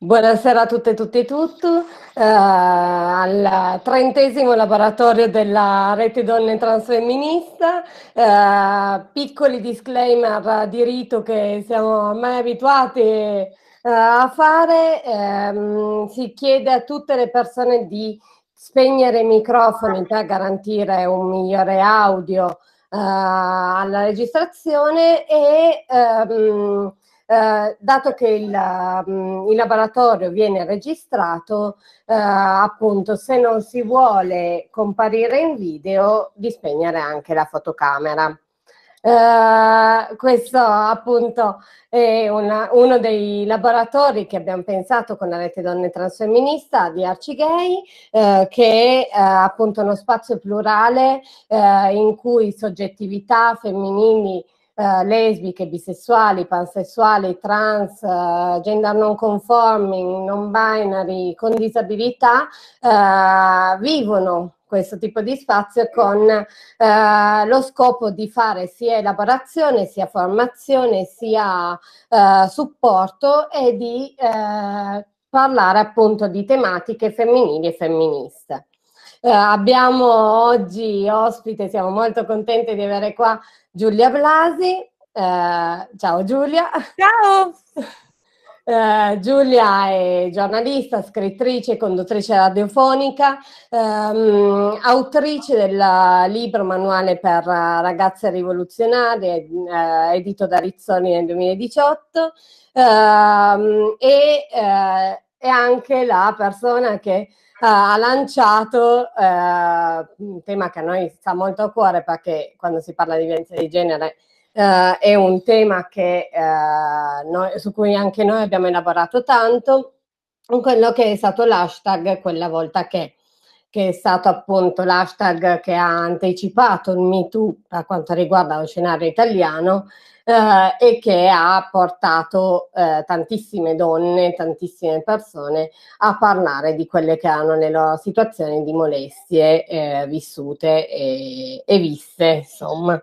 Buonasera a tutte e tutti e tutti, uh, eh, al trentesimo laboratorio della rete donne transfemminista, uh, piccoli disclaimer di rito che siamo mai abituati uh, a fare, um, si chiede a tutte le persone di spegnere i microfoni per garantire un migliore audio alla registrazione e um, eh, dato che il, mh, mm, il, laboratorio viene registrato, eh, appunto se non si vuole comparire in video, di spegnere anche la fotocamera. Uh, questo appunto è una, uno dei laboratori che abbiamo pensato con la rete donne transfemminista di Arcigay, uh, eh, che è uh, appunto uno spazio plurale in cui soggettività femminili eh, lesbiche, bisessuali, pansessuali, trans, eh, gender non conforming, non binary, con disabilità, eh, vivono questo tipo di spazio con eh, lo scopo di fare sia elaborazione, sia formazione, sia eh, supporto e di eh, parlare appunto di tematiche femminili e femministe. Eh, abbiamo oggi ospite, siamo molto contenti di avere qua Giulia Blasi. Eh, ciao Giulia. Ciao. Eh, Giulia è giornalista, scrittrice, conduttrice radiofonica, ehm, autrice del libro Manuale per ragazze rivoluzionarie, eh, edito da Rizzoni nel 2018, ehm, e eh, è anche la persona che eh, ha lanciato eh, un tema che a noi sta molto a cuore perché quando si parla di violenza di genere eh, è un tema che, eh, noi, su cui anche noi abbiamo elaborato tanto, quello che è stato l'hashtag quella volta che che è stato appunto l'hashtag che ha anticipato il MeToo per quanto riguarda lo scenario italiano eh, e che ha portato eh, tantissime donne, tantissime persone a parlare di quelle che hanno le loro situazioni di molestie eh, vissute e, e, viste, insomma.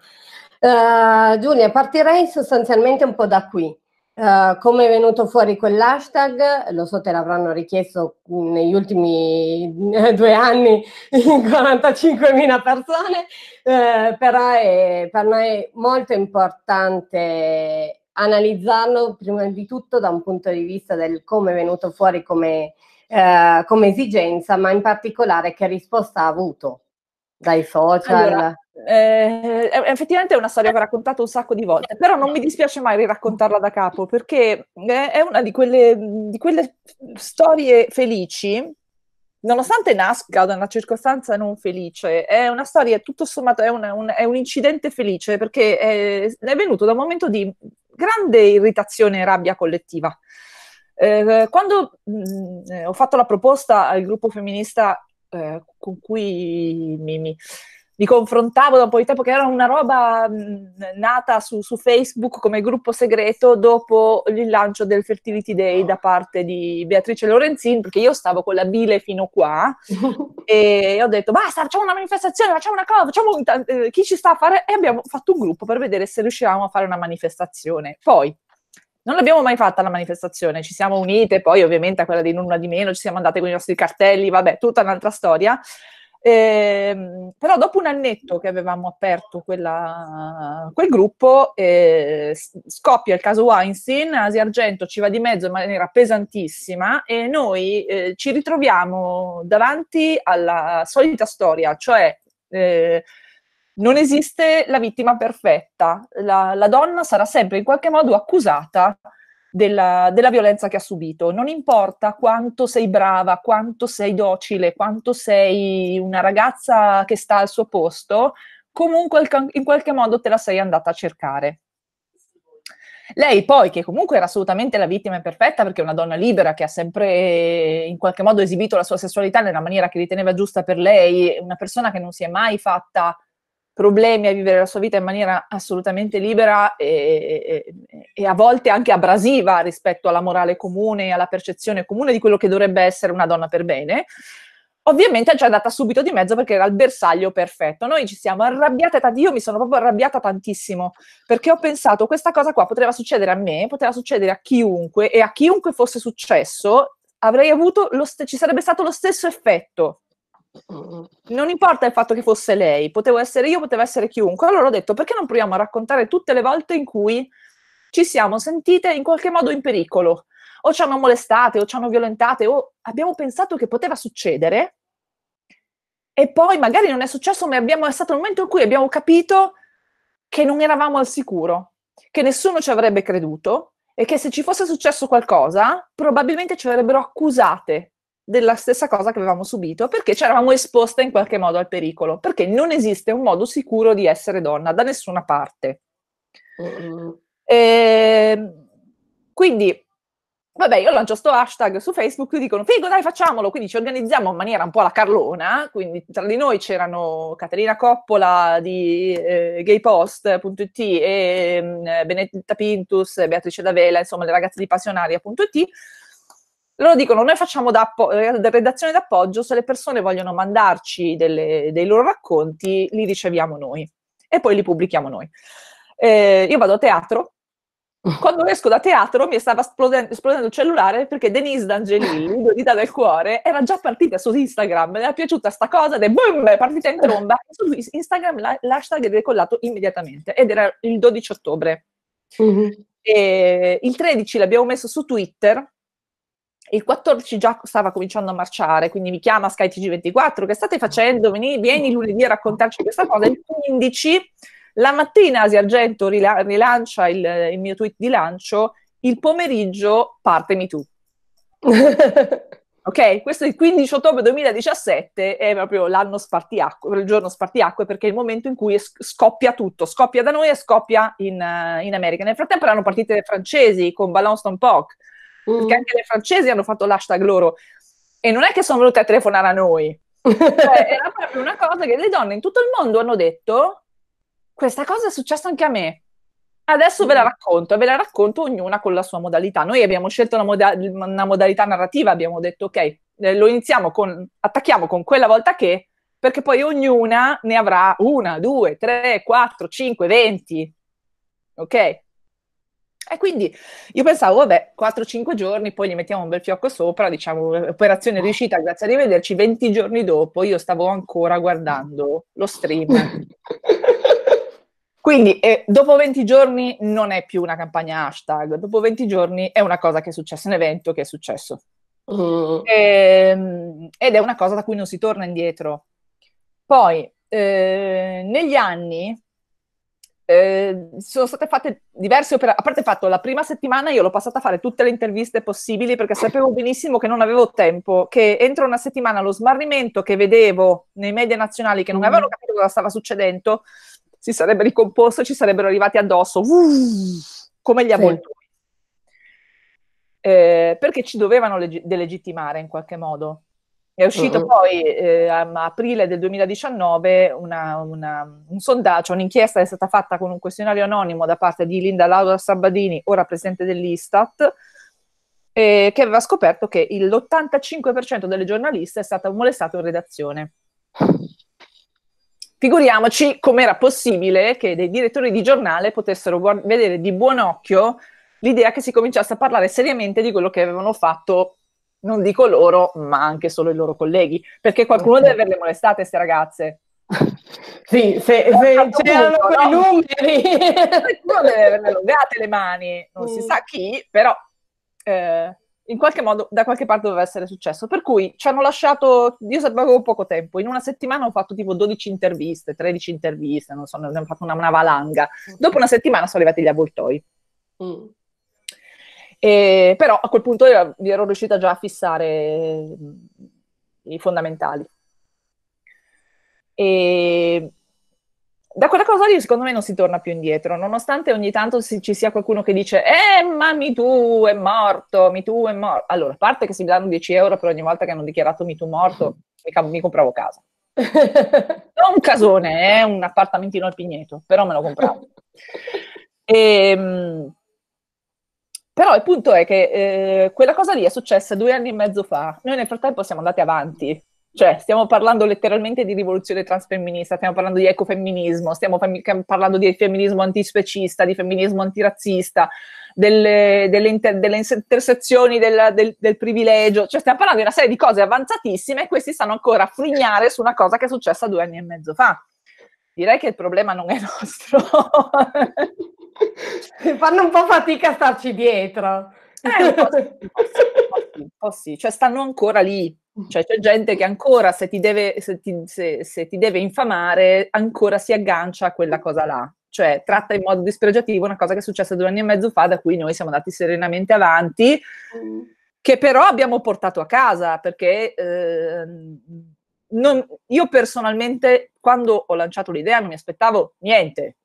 Eh, Giulia, partirei sostanzialmente un po' da qui. Uh, come è venuto fuori quell'hashtag? Lo so, te l'avranno richiesto mm, negli ultimi eh, due anni 45.000 persone, uh, però è per noi è molto importante analizzarlo prima di tutto da un punto di vista del come è venuto fuori come, uh, come esigenza, ma in particolare che risposta ha avuto dai social. Allora eh, effettivamente è una storia che ho raccontato un sacco di volte, però non mi dispiace mai riraccontarla da capo perché eh, è una di quelle, di quelle storie felici, nonostante nasca da una circostanza non felice, è una storia tutto sommato, è, una, un, è un, incidente felice perché è, è venuto da un momento di grande irritazione e rabbia collettiva. Eh, quando mh, mm, eh, ho fatto la proposta al gruppo femminista eh, con cui mi, mi, mi confrontavo da un po' di tempo, che era una roba mh, nata su, su, Facebook come gruppo segreto dopo il lancio del Fertility Day da parte di Beatrice Lorenzin, perché io stavo con la bile fino qua e ho detto basta, facciamo una manifestazione, facciamo una cosa, facciamo un t- eh, chi ci sta a fare? E abbiamo fatto un gruppo per vedere se riuscivamo a fare una manifestazione. Poi, non l'abbiamo mai fatta la manifestazione, ci siamo unite, poi ovviamente a quella di nulla di meno, ci siamo andate con i nostri cartelli, vabbè, tutta un'altra storia. Eh, però dopo un annetto che avevamo aperto quella, quel gruppo, eh, scoppia il caso Weinstein, Asia Argento ci va di mezzo in maniera pesantissima e noi eh, ci ritroviamo davanti alla solita storia, cioè eh, non esiste la vittima perfetta, la, la donna sarà sempre in qualche modo accusata della, della violenza che ha subito. Non importa quanto sei brava, quanto sei docile, quanto sei una ragazza che sta al suo posto, comunque in qualche modo te la sei andata a cercare. Lei poi, che comunque era assolutamente la vittima imperfetta, perché è una donna libera che ha sempre eh, in qualche modo esibito la sua sessualità nella maniera che riteneva giusta per lei, una persona che non si è mai fatta problemi a vivere la sua vita in maniera assolutamente libera e, e, e, a volte anche abrasiva rispetto alla morale comune e alla percezione comune di quello che dovrebbe essere una donna per bene. Ovviamente ci è andata subito di mezzo perché era il bersaglio perfetto. Noi ci siamo arrabbiate, t- io mi sono proprio arrabbiata tantissimo perché ho pensato questa cosa qua poteva succedere a me, poteva succedere a chiunque e a chiunque fosse successo avrei avuto, st- ci sarebbe stato lo stesso effetto non importa il fatto che fosse lei, potevo essere io, poteva essere chiunque. Allora ho detto, perché non proviamo a raccontare tutte le volte in cui ci siamo sentite in qualche modo in pericolo, o ci hanno molestate, o ci hanno violentate, o abbiamo pensato che poteva succedere, e poi magari non è successo, ma abbiamo, è stato il momento in cui abbiamo capito che non eravamo al sicuro, che nessuno ci avrebbe creduto, e che se ci fosse successo qualcosa, probabilmente ci avrebbero accusate della stessa cosa che avevamo subito, perché ci eravamo esposte in qualche modo al pericolo, perché non esiste un modo sicuro di essere donna da nessuna parte. Mm. E, ehm, quindi, vabbè, io lancio sto hashtag su Facebook, e dicono, figo dai facciamolo, quindi ci organizziamo in maniera un po' alla Carlona, quindi tra di noi c'erano Caterina Coppola di eh, gaypost.it e eh, Benedetta Pintus, Beatrice Davela, insomma le ragazze di Passionaria.it, loro dicono noi facciamo da, appo- eh, redazione d'appoggio, se le persone vogliono mandarci delle, dei loro racconti, li riceviamo noi e poi li pubblichiamo noi. Eh, io vado a teatro, quando esco da teatro mi stava esplodendo, esplodendo il cellulare perché Denise D'Angelilli, due del cuore, era già partita su Instagram, le era piaciuta sta cosa ed è boom, è partita in tromba. Su Instagram l'hashtag è decollato immediatamente ed era il 12 ottobre. Mm-hmm. il 13 l'abbiamo messo su Twitter il 14 già stava cominciando a marciare, quindi mi chiama skytg 24 che state facendo? Vieni, vieni lunedì a raccontarci questa cosa. Il 15 la mattina Asia Argento rilancia il, il, mio tweet di lancio, il pomeriggio partemi tu. ok, questo è il 15 ottobre 2017, è proprio l'anno spartiacque, il giorno spartiacque, perché è il momento in cui scoppia tutto, scoppia da noi e scoppia in, eh, in America. Nel frattempo erano partite le francesi con Ballon Poc, mm. perché anche le francesi hanno fatto l'hashtag loro e non è che sono venute a telefonare a noi. cioè, era proprio una cosa che le donne in tutto il mondo hanno detto questa cosa è successa anche a me. Adesso ve la mm. racconto, ve la racconto ognuna con la sua modalità. Noi abbiamo scelto una, moda- una modalità narrativa, abbiamo detto ok, eh, lo iniziamo con, attacchiamo con quella volta che, perché poi ognuna ne avrà una, due, tre, quattro, cinque, venti. Ok? E quindi io pensavo, vabbè, 4-5 giorni, poi gli mettiamo un bel fiocco sopra, diciamo, operazione riuscita, grazie a rivederci. 20 giorni dopo io stavo ancora guardando lo stream. Quindi eh, dopo 20 giorni non è più una campagna hashtag, dopo 20 giorni è una cosa che è successa, un evento che è successo. Uh. Mm. E, ehm, ed è una cosa da cui non si torna indietro. Poi, eh, negli anni, eh, sono state fatte diverse operazioni. A parte fatto, la prima settimana io l'ho passata a fare tutte le interviste possibili perché sapevo benissimo che non avevo tempo, che entro una settimana lo smarrimento che vedevo nei media nazionali che non mm. avevano capito cosa stava succedendo si sarebbe ricomposto e ci sarebbero arrivati addosso uh, come gli avvoltoi. Eh, perché ci dovevano leg- delegittimare in qualche modo. È uscito uh-huh. poi eh, a aprile del 2019 una, una, un sondaggio, un'inchiesta è stata fatta con un questionario anonimo da parte di Linda Laura Sabadini, ora presidente dell'Istat, eh, che aveva scoperto che l'85% delle giornaliste è stata molestata in redazione. Figuriamoci com'era possibile che dei direttori di giornale potessero guard- vedere di buon occhio l'idea che si cominciasse a parlare seriamente di quello che avevano fatto non dico loro, ma anche solo i loro colleghi, perché qualcuno deve averle molestate queste ragazze. Sì, se, se c'erano punto, quei no? numeri. Qualcuno deve averle allungate le mani, non mm. si sa chi, però eh, in qualche modo da qualche parte doveva essere successo. Per cui ci hanno lasciato, io sapevo poco tempo, in una settimana ho fatto tipo 12 interviste, 13 interviste, non so, ne abbiamo fatto una, una valanga. Dopo una settimana sono arrivati gli avvoltoi. Mm. E, però a quel punto vi ero riuscita già a fissare mm, i fondamentali. E da quella cosa lì secondo me non si torna più indietro, nonostante ogni tanto si, ci sia qualcuno che dice eh ma MeToo è morto, MeToo è morto. Allora, a parte che si mi danno 10 euro per ogni volta che hanno dichiarato MeToo morto, mi, mi compravo casa. non un casone, è eh, un appartamentino al Pigneto, però me lo compravo. e, ehm, però il punto è che eh, quella cosa lì è successa due anni e mezzo fa. Noi nel frattempo siamo andati avanti. Cioè, stiamo parlando letteralmente di rivoluzione transfemminista, stiamo parlando di ecofemminismo, stiamo fam- parlando di femminismo antispecista, di femminismo antirazzista, delle, delle, inter- delle intersezioni della, del, del, privilegio. Cioè, stiamo parlando di una serie di cose avanzatissime e questi stanno ancora a frignare su una cosa che è successa due anni e mezzo fa. Direi che il problema non è nostro. Fanno un po' fatica a starci dietro. Eh, un, sì, un, sì, un, sì, cioè stanno ancora lì. Cioè, c'è gente che ancora se ti, deve, se, ti, se, se ti deve infamare, ancora si aggancia a quella cosa là cioè tratta in modo dispregiativo una cosa che è successa due anni e mezzo fa, da cui noi siamo andati serenamente avanti, mm. che però abbiamo portato a casa, perché eh, non, io personalmente quando ho lanciato l'idea non mi aspettavo niente,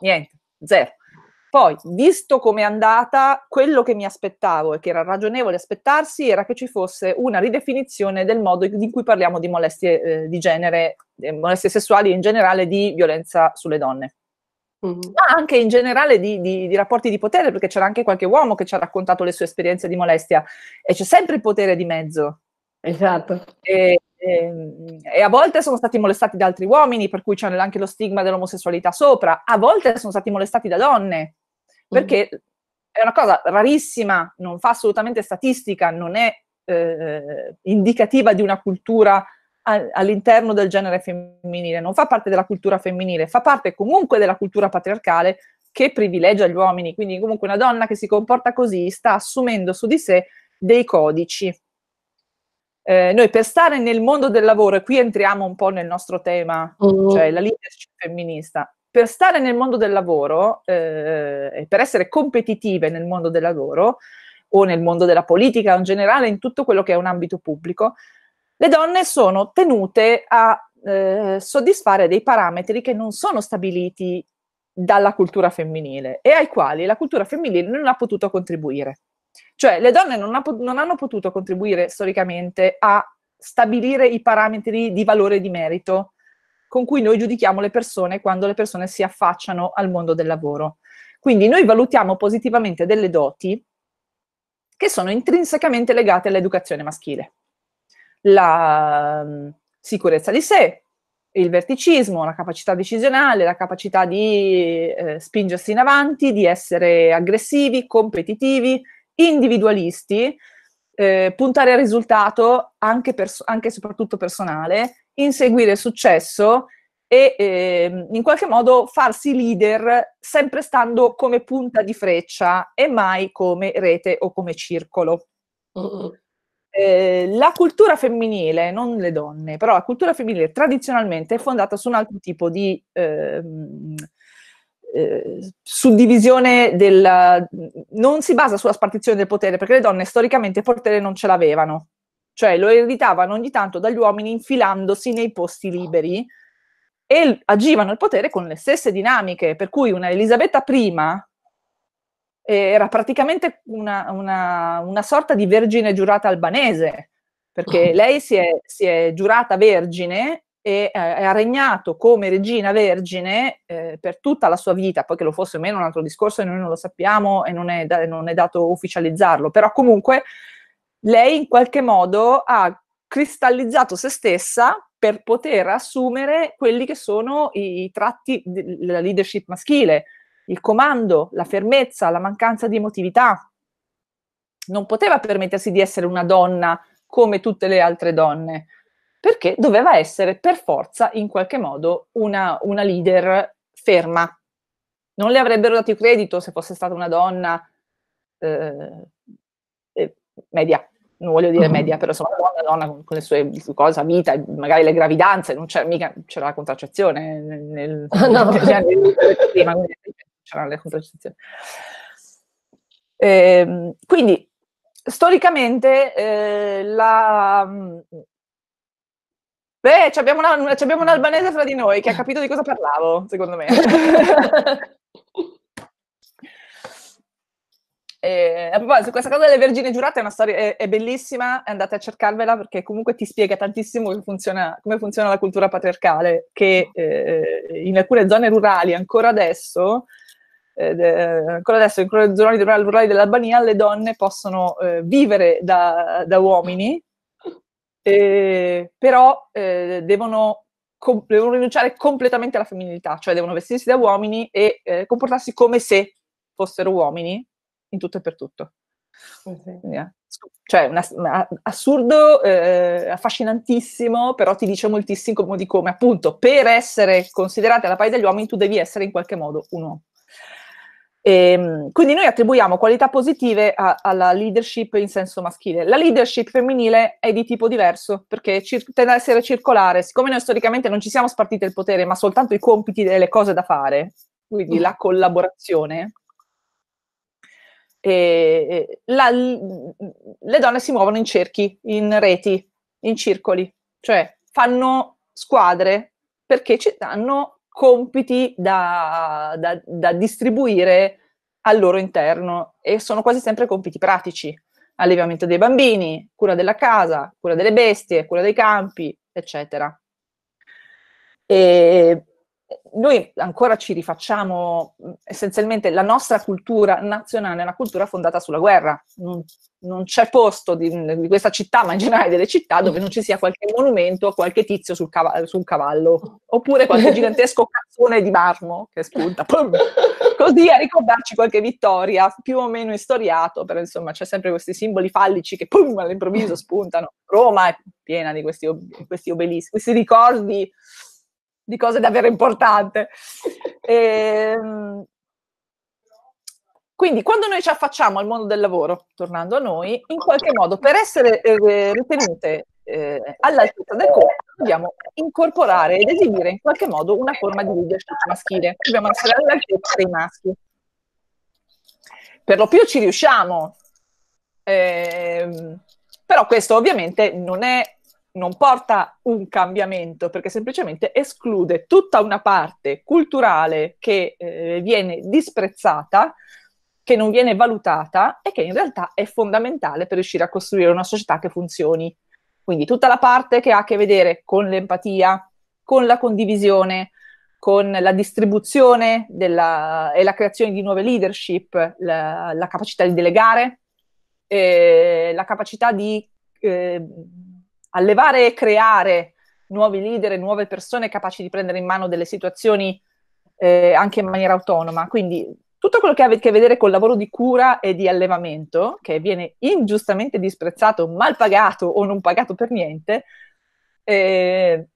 niente, zero. Poi, visto come è andata, quello che mi aspettavo e che era ragionevole aspettarsi era che ci fosse una ridefinizione del modo in cui parliamo di molestie eh, di genere, eh, molestie sessuali in generale di violenza sulle donne. Mm-hmm. Ma anche in generale di, di, di, rapporti di potere, perché c'era anche qualche uomo che ci ha raccontato le sue esperienze di molestia e c'è sempre il potere di mezzo. Esatto. E, ehm, e a volte sono stati molestati da altri uomini, per cui c'è anche lo stigma dell'omosessualità sopra, a volte sono stati molestati da donne, Mm. perché mm. è una cosa rarissima, non fa assolutamente statistica, non è eh, indicativa di una cultura all'interno del genere femminile, non fa parte della cultura femminile, fa parte comunque della cultura patriarcale che privilegia gli uomini, quindi comunque una donna che si comporta così sta assumendo su di sé dei codici. Eh, noi per stare nel mondo del lavoro, e qui entriamo un po' nel nostro tema, mm. cioè la leadership femminista, per stare nel mondo del lavoro eh, per essere competitive nel mondo del lavoro o nel mondo della politica in generale, in tutto quello che è un ambito pubblico, le donne sono tenute a eh, soddisfare dei parametri che non sono stabiliti dalla cultura femminile e ai quali la cultura femminile non ha potuto contribuire. Cioè le donne non, ha, non hanno potuto contribuire storicamente a stabilire i parametri di valore e di merito con cui noi giudichiamo le persone quando le persone si affacciano al mondo del lavoro. Quindi noi valutiamo positivamente delle doti che sono intrinsecamente legate all'educazione maschile. La mm, sicurezza di sé, il verticismo, la capacità decisionale, la capacità di eh, spingersi in avanti, di essere aggressivi, competitivi, individualisti, eh, puntare al risultato anche, e soprattutto personale inseguire successo e eh, in qualche modo farsi leader sempre stando come punta di freccia e mai come rete o come circolo. Mm-hmm. Eh, la cultura femminile, non le donne, però la cultura femminile tradizionalmente è fondata su un altro tipo di eh, eh, suddivisione del... non si basa sulla spartizione del potere, perché le donne storicamente il potere non ce l'avevano cioè lo ereditavano ogni tanto dagli uomini infilandosi nei posti liberi e agivano il potere con le stesse dinamiche, per cui una Elisabetta I era praticamente una, una, una sorta di vergine giurata albanese, perché ah. lei si è, si è giurata vergine e eh, ha regnato come regina vergine eh, per tutta la sua vita, poi che lo fosse o meno un altro discorso e noi non lo sappiamo e non è, da, non è dato ufficializzarlo, però comunque lei in qualche modo ha cristallizzato se stessa per poter assumere quelli che sono i, i tratti della leadership maschile, il comando, la fermezza, la mancanza di emotività. Non poteva permettersi di essere una donna come tutte le altre donne, perché doveva essere per forza, in qualche modo, una, una leader ferma. Non le avrebbero dato credito se fosse stata una donna eh, eh media non voglio dire mm-hmm. media, però insomma una donna, donna con, le sue cose, vita, magari le gravidanze, non c'era mica c'era la contraccezione nel, oh, no. prima, cioè, quindi c'erano le contraccezioni. Eh, quindi storicamente eh, la Beh, abbiamo un albanese fra di noi che ha capito di cosa parlavo, secondo me. E, a proposito, questa cosa delle vergine giurate è una storia, è, è, bellissima, andate a cercarvela perché comunque ti spiega tantissimo come funziona, come funziona la cultura patriarcale, che eh, in alcune zone rurali ancora adesso, eh, ancora adesso in alcune zone rurali, rurali dell'Albania le donne possono eh, vivere da, da uomini, però eh, devono, com- devono, rinunciare completamente alla femminilità, cioè devono vestirsi da uomini e eh, comportarsi come se fossero uomini in tutto e per tutto. Okay. Yeah. Cioè, una, una, assurdo, eh, affascinantissimo, però ti dice moltissimo di come, appunto, per essere considerata la pari degli uomini, tu devi essere in qualche modo un uomo. E, ehm, quindi noi attribuiamo qualità positive a, alla leadership in senso maschile. La leadership femminile è di tipo diverso perché cir- tende ad essere circolare. Siccome noi storicamente non ci siamo spartite il potere, ma soltanto i compiti e le cose da fare, quindi mm. la collaborazione, eh, la, le donne si muovono in cerchi, in reti, in circoli, cioè fanno squadre perché ci danno compiti da, da, da distribuire al loro interno e sono quasi sempre compiti pratici, allevamento dei bambini, cura della casa, cura delle bestie, cura dei campi, eccetera. E noi ancora ci rifacciamo mm, essenzialmente la nostra cultura nazionale una cultura fondata sulla guerra. Non, non c'è posto di, di, questa città, ma in generale delle città, dove non ci sia qualche monumento o qualche tizio sul cavallo, su cavallo, oppure qualche gigantesco cazzone di marmo che spunta. Così a ricordarci qualche vittoria, più o meno istoriato, però insomma c'è sempre questi simboli fallici che pum, all'improvviso spuntano. Roma è piena di questi, ob- questi obelischi, questi ricordi di cose davvero importanti. E, ehm, quindi quando noi ci affacciamo al mondo del lavoro, tornando a noi, in qualche modo per essere eh, ritenute eh, all'altezza del corpo dobbiamo incorporare ed esibire in qualche modo una forma di leadership maschile. Dobbiamo essere all'altezza dei maschi. Per lo più ci riusciamo, eh, però questo ovviamente non è non porta un cambiamento, perché semplicemente esclude tutta una parte culturale che eh, viene disprezzata, che non viene valutata e che in realtà è fondamentale per riuscire a costruire una società che funzioni. Quindi tutta la parte che ha a che vedere con l'empatia, con la condivisione, con la distribuzione della, e la creazione di nuove leadership, la, la capacità di delegare, eh, la capacità di... Eh, allevare e creare nuovi leader nuove persone capaci di prendere in mano delle situazioni eh, anche in maniera autonoma. Quindi tutto quello che ha a che vedere col lavoro di cura e di allevamento, che viene ingiustamente disprezzato, mal pagato o non pagato per niente, eh,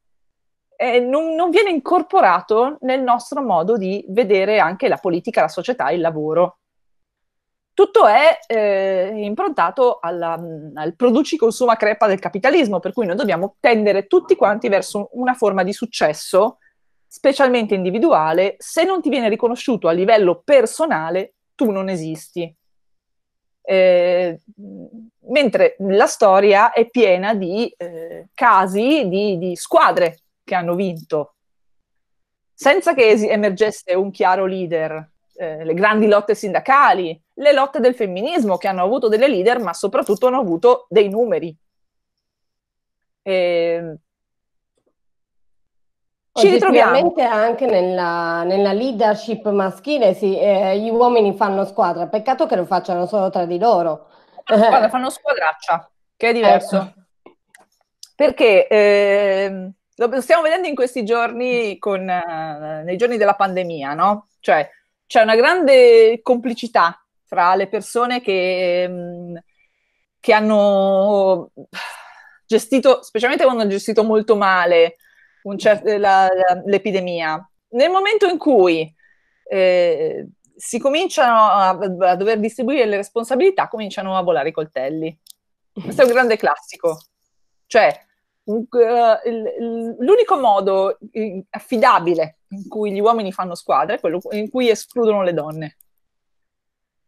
eh, non, non, viene incorporato nel nostro modo di vedere anche la politica, la società, il lavoro tutto è eh, improntato alla, mm, al produci consuma crepa del capitalismo, per cui noi dobbiamo tendere tutti quanti verso una forma di successo, specialmente individuale, se non ti viene riconosciuto a livello personale, tu non esisti. Eh, mentre la storia è piena di eh, casi di, di, squadre che hanno vinto senza che es- emergesse un chiaro leader, eh, le grandi lotte sindacali, le lotte del femminismo che hanno avuto delle leader, ma soprattutto hanno avuto dei numeri. E... Ehm, ci ritroviamo anche nella, nella, leadership maschile, sì, eh, gli uomini fanno squadra, peccato che lo facciano solo tra di loro. Guarda, fanno squadraccia, che è diverso. Ecco. Perché eh, lo stiamo vedendo in questi giorni, con, eh, nei giorni della pandemia, no? Cioè c'è una grande complicità fra le persone che, ehm, che hanno gestito, specialmente quando hanno gestito molto male cer- eh, la, la, l'epidemia. Nel momento in cui eh, si cominciano a, a, dover distribuire le responsabilità, cominciano a volare i coltelli. Questo è un grande classico. Cioè, un, uh, l'unico modo affidabile in cui gli uomini fanno squadra è quello in cui escludono le donne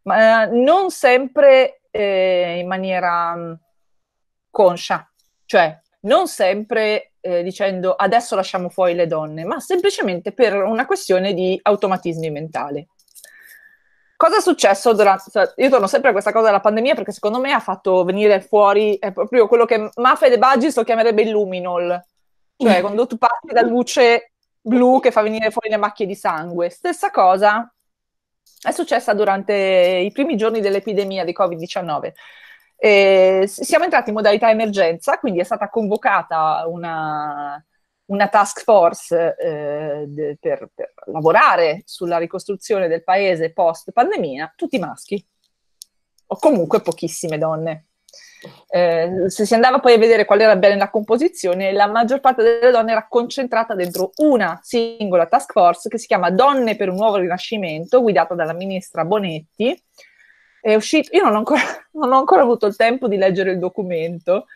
ma eh, non sempre eh, in maniera mm, conscia, cioè non sempre eh, dicendo adesso lasciamo fuori le donne, ma semplicemente per una questione di automatismi mentali. Cosa è successo durante... Cioè, io torno sempre a questa cosa della pandemia perché secondo me ha fatto venire fuori, è proprio quello che Mafia De Baggis lo chiamerebbe il luminol, cioè quando tu parti da luce blu che fa venire fuori le macchie di sangue. Stessa cosa è successa durante i primi giorni dell'epidemia di Covid-19. Eh, siamo entrati in modalità emergenza, quindi è stata convocata una, una task force eh, de, per, per, lavorare sulla ricostruzione del paese post pandemia, tutti maschi, o comunque pochissime donne. Eh, se si andava poi a vedere qual era bene la composizione, la maggior parte delle donne era concentrata dentro una singola task force che si chiama Donne per un nuovo rinascimento, guidata dalla ministra Bonetti. È uscito, io non ho, ancora, non ho ancora avuto il tempo di leggere il documento,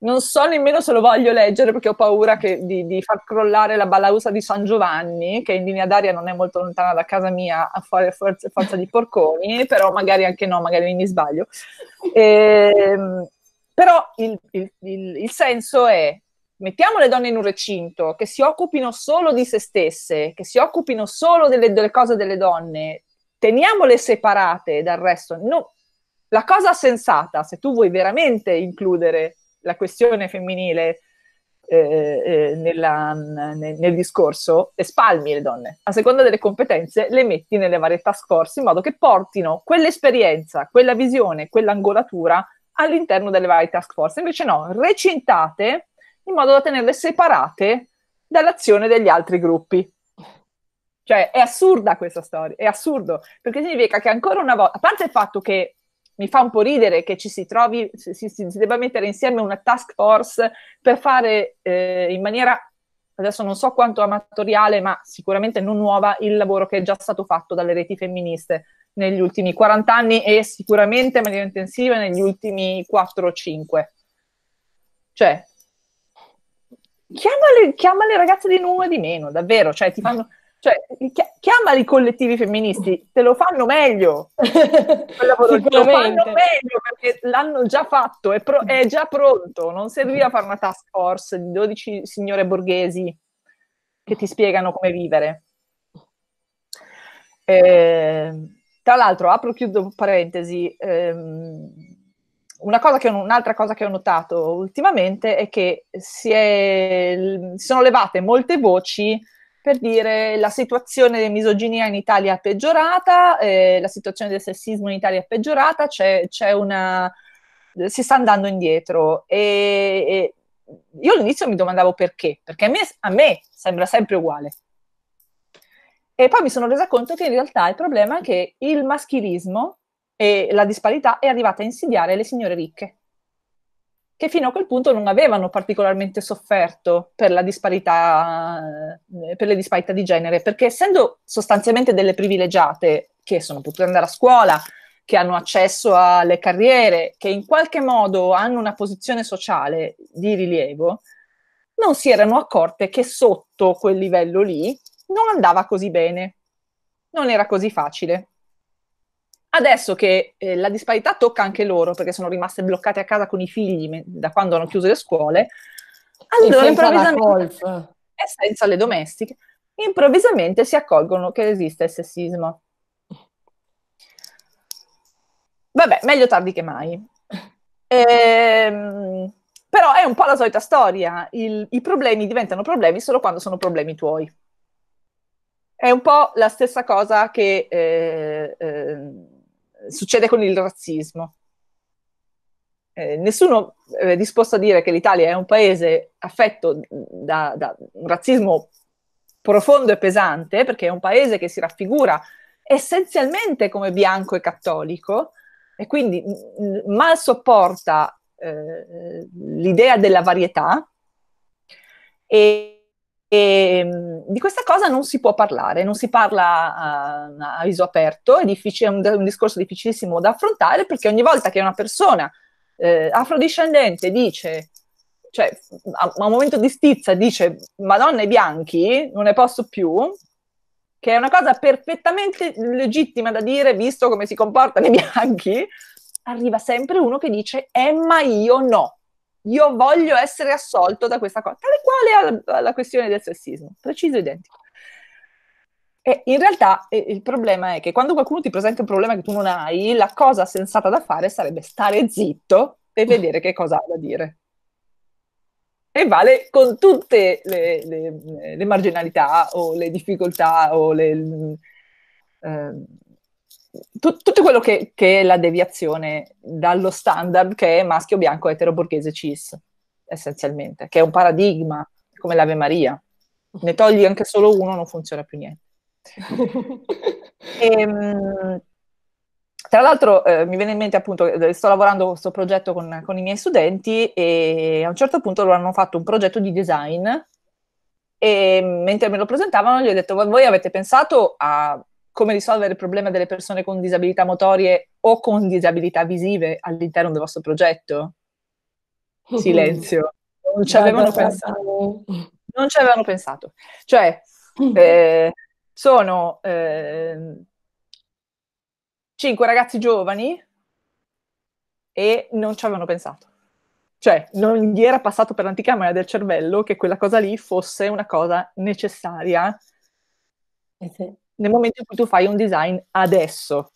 non so nemmeno se lo voglio leggere perché ho paura che, di, di, far crollare la balausa di San Giovanni, che in linea d'aria non è molto lontana da casa mia, a fare forza, forza di porconi, però magari anche no, magari mi sbaglio. E, ehm, però il, il, il, il senso è mettiamo le donne in un recinto che si occupino solo di se stesse, che si occupino solo delle, delle cose delle donne, teniamole separate dal resto. No, la cosa sensata, se tu vuoi veramente includere la questione femminile eh, eh, nella, nel, nel, discorso e spalmi le donne. A seconda delle competenze le metti nelle varie task force in modo che portino quell'esperienza, quella visione, quell'angolatura all'interno delle varie task force. Invece no, recintate in modo da tenerle separate dall'azione degli altri gruppi. Cioè è assurda questa storia, è assurdo, perché significa che ancora una volta, a parte il fatto che mi fa un po' ridere che ci si trovi, si, si, si debba mettere insieme una task force per fare eh, in maniera, adesso non so quanto amatoriale, ma sicuramente non nuova, il lavoro che è già stato fatto dalle reti femministe negli ultimi 40 anni e sicuramente in maniera intensiva negli ultimi 4 o 5. Cioè, chiama le, ragazze di nulla di meno, davvero, cioè ti fanno cioè, chiama i collettivi femministi, te lo fanno meglio. te lo fanno meglio perché l'hanno già fatto, è, pro- è già pronto. Non serviva fare una task force di 12 signore borghesi che ti spiegano come vivere. Eh, tra l'altro, apro chiudo parentesi, ehm, cosa ho, un'altra cosa che ho notato ultimamente è che si, è, si sono levate molte voci per dire la situazione di misoginia in Italia è peggiorata, eh, la situazione del sessismo in Italia è peggiorata, c'è, c'è una, si sta andando indietro. E, e, io all'inizio mi domandavo perché, perché a me, a me sembra sempre uguale. E poi mi sono resa conto che in realtà il problema è che il maschilismo e la disparità è arrivata a insidiare le signore ricche che fino a quel punto non avevano particolarmente sofferto per, disparità, eh, per le disparità di genere, perché essendo sostanzialmente delle privilegiate che sono potute andare a scuola, che hanno accesso alle carriere, che in qualche modo hanno una posizione sociale di rilievo, non si erano accorte che sotto quel livello lì non andava così bene, non era così facile. Adesso che eh, la disparità tocca anche loro, perché sono rimaste bloccate a casa con i figli da quando hanno chiuso le scuole, allora e improvvisamente, e senza le domestiche, improvvisamente si accolgono che esiste il sessismo. Vabbè, meglio tardi che mai. Ehm, però è un po' la solita storia, Il, i problemi diventano problemi solo quando sono problemi tuoi. È un po' la stessa cosa che... Eh, eh, succede con il razzismo. Eh, nessuno eh, è disposto a dire che l'Italia è un paese affetto da, da, un razzismo profondo e pesante, perché è un paese che si raffigura essenzialmente come bianco e cattolico, e quindi mm, mm, mal sopporta eh, l'idea della varietà. E, e ehm, di questa cosa non si può parlare, non si parla a, a viso aperto, è, difficile, è un, un, discorso difficilissimo da affrontare perché ogni volta che una persona eh, afrodiscendente dice, cioè a, a, un momento di stizza dice Madonna i bianchi, non ne posso più, che è una cosa perfettamente legittima da dire visto come si comportano i bianchi, arriva sempre uno che dice eh ma io no io voglio essere assolto da questa cosa, tale quale alla, questione del sessismo, preciso e identico. E in realtà eh, il problema è che quando qualcuno ti presenta un problema che tu non hai, la cosa sensata da fare sarebbe stare zitto e vedere che cosa ha da dire. E vale con tutte le, le, le marginalità o le difficoltà o le... Eh, tu, tutto quello che, che, è la deviazione dallo standard che è maschio bianco etero-borghese cis, essenzialmente, che è un paradigma come l'Ave Maria. Ne togli anche solo uno, non funziona più niente. e, ehm, tra l'altro eh, mi viene in mente appunto, eh, sto lavorando a questo progetto con, con, i miei studenti e a un certo punto loro hanno fatto un progetto di design e mentre me lo presentavano gli ho detto voi avete pensato a come risolvere il problema delle persone con disabilità motorie o con disabilità visive all'interno del vostro progetto? Silenzio. Non ci avevano pensato. Non ci avevano pensato. Cioè, eh, sono eh, cinque ragazzi giovani e non ci avevano pensato. Cioè, non gli era passato per l'anticamera del cervello che quella cosa lì fosse una cosa necessaria. Eh sì nel momento in cui tu fai un design adesso.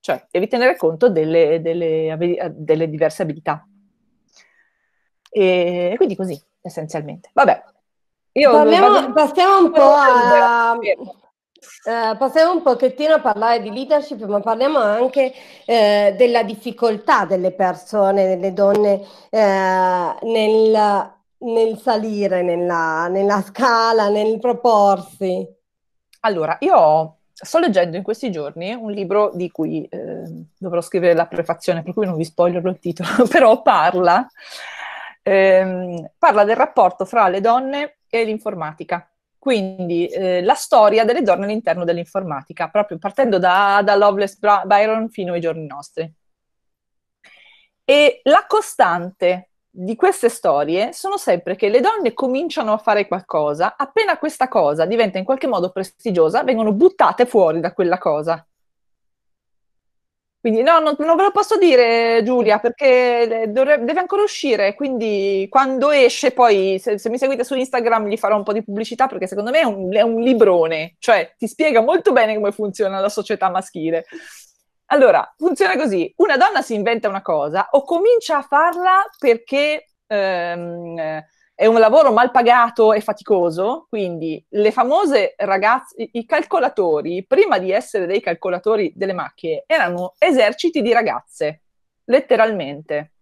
Cioè, devi tenere conto delle, delle, delle diverse abilità. E quindi così, essenzialmente. Vabbè. Io Parliamo, passiamo un po' a... Uh, passiamo un pochettino a parlare di leadership, ma parliamo anche eh, della difficoltà delle persone, delle donne eh, nel, nel, salire nella, nella scala, nel proporsi. Allora, io ho, sto leggendo in questi giorni un libro di cui eh, dovrò scrivere la prefazione, per cui non vi spoilerò il titolo, però parla, ehm, parla, del rapporto fra le donne e l'informatica. Quindi eh, la storia delle donne all'interno dell'informatica, proprio partendo da, da Loveless Byron fino ai giorni nostri. E la costante di queste storie sono sempre che le donne cominciano a fare qualcosa, appena questa cosa diventa in qualche modo prestigiosa, vengono buttate fuori da quella cosa. Quindi no, non, non ve lo posso dire Giulia perché dovrebbe, deve ancora uscire, quindi quando esce poi, se, se, mi seguite su Instagram gli farò un po' di pubblicità perché secondo me è un, è un librone, cioè ti spiega molto bene come funziona la società maschile. Allora, funziona così, una donna si inventa una cosa o comincia a farla perché ehm, è un lavoro mal pagato e faticoso, quindi le famose ragazze, i calcolatori, prima di essere dei calcolatori delle macchie, erano eserciti di ragazze, letteralmente.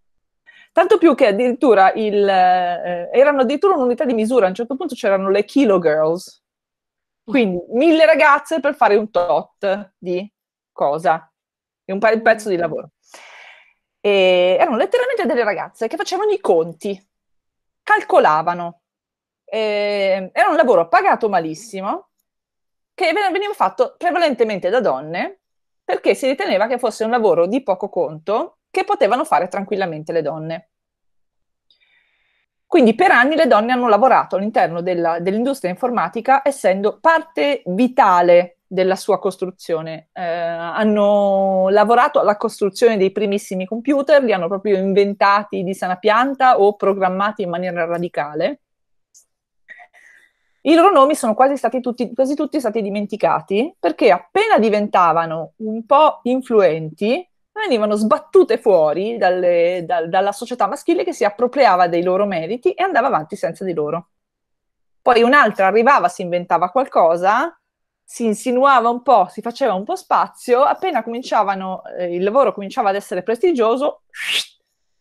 Tanto più che addirittura il, eh, erano addirittura un'unità di misura, a un certo punto c'erano le kilo girls, mm. quindi mille ragazze per fare un tot di cosa è un pezzo di lavoro. E erano letteralmente delle ragazze che facevano i conti, calcolavano. E era un lavoro pagato malissimo, che veniva fatto prevalentemente da donne, perché si riteneva che fosse un lavoro di poco conto che potevano fare tranquillamente le donne. Quindi per anni le donne hanno lavorato all'interno della, dell'industria informatica essendo parte vitale della sua costruzione. Eh, hanno lavorato alla costruzione dei primissimi computer, li hanno proprio inventati di sana pianta o programmati in maniera radicale. I loro nomi sono quasi, stati tutti, quasi tutti stati dimenticati perché appena diventavano un po' influenti, venivano sbattute fuori dalle, da, dalla società maschile che si appropriava dei loro meriti e andava avanti senza di loro. Poi un'altra arrivava, si inventava qualcosa, si insinuava un po', si faceva un po' spazio, appena cominciavano, eh, il lavoro cominciava ad essere prestigioso,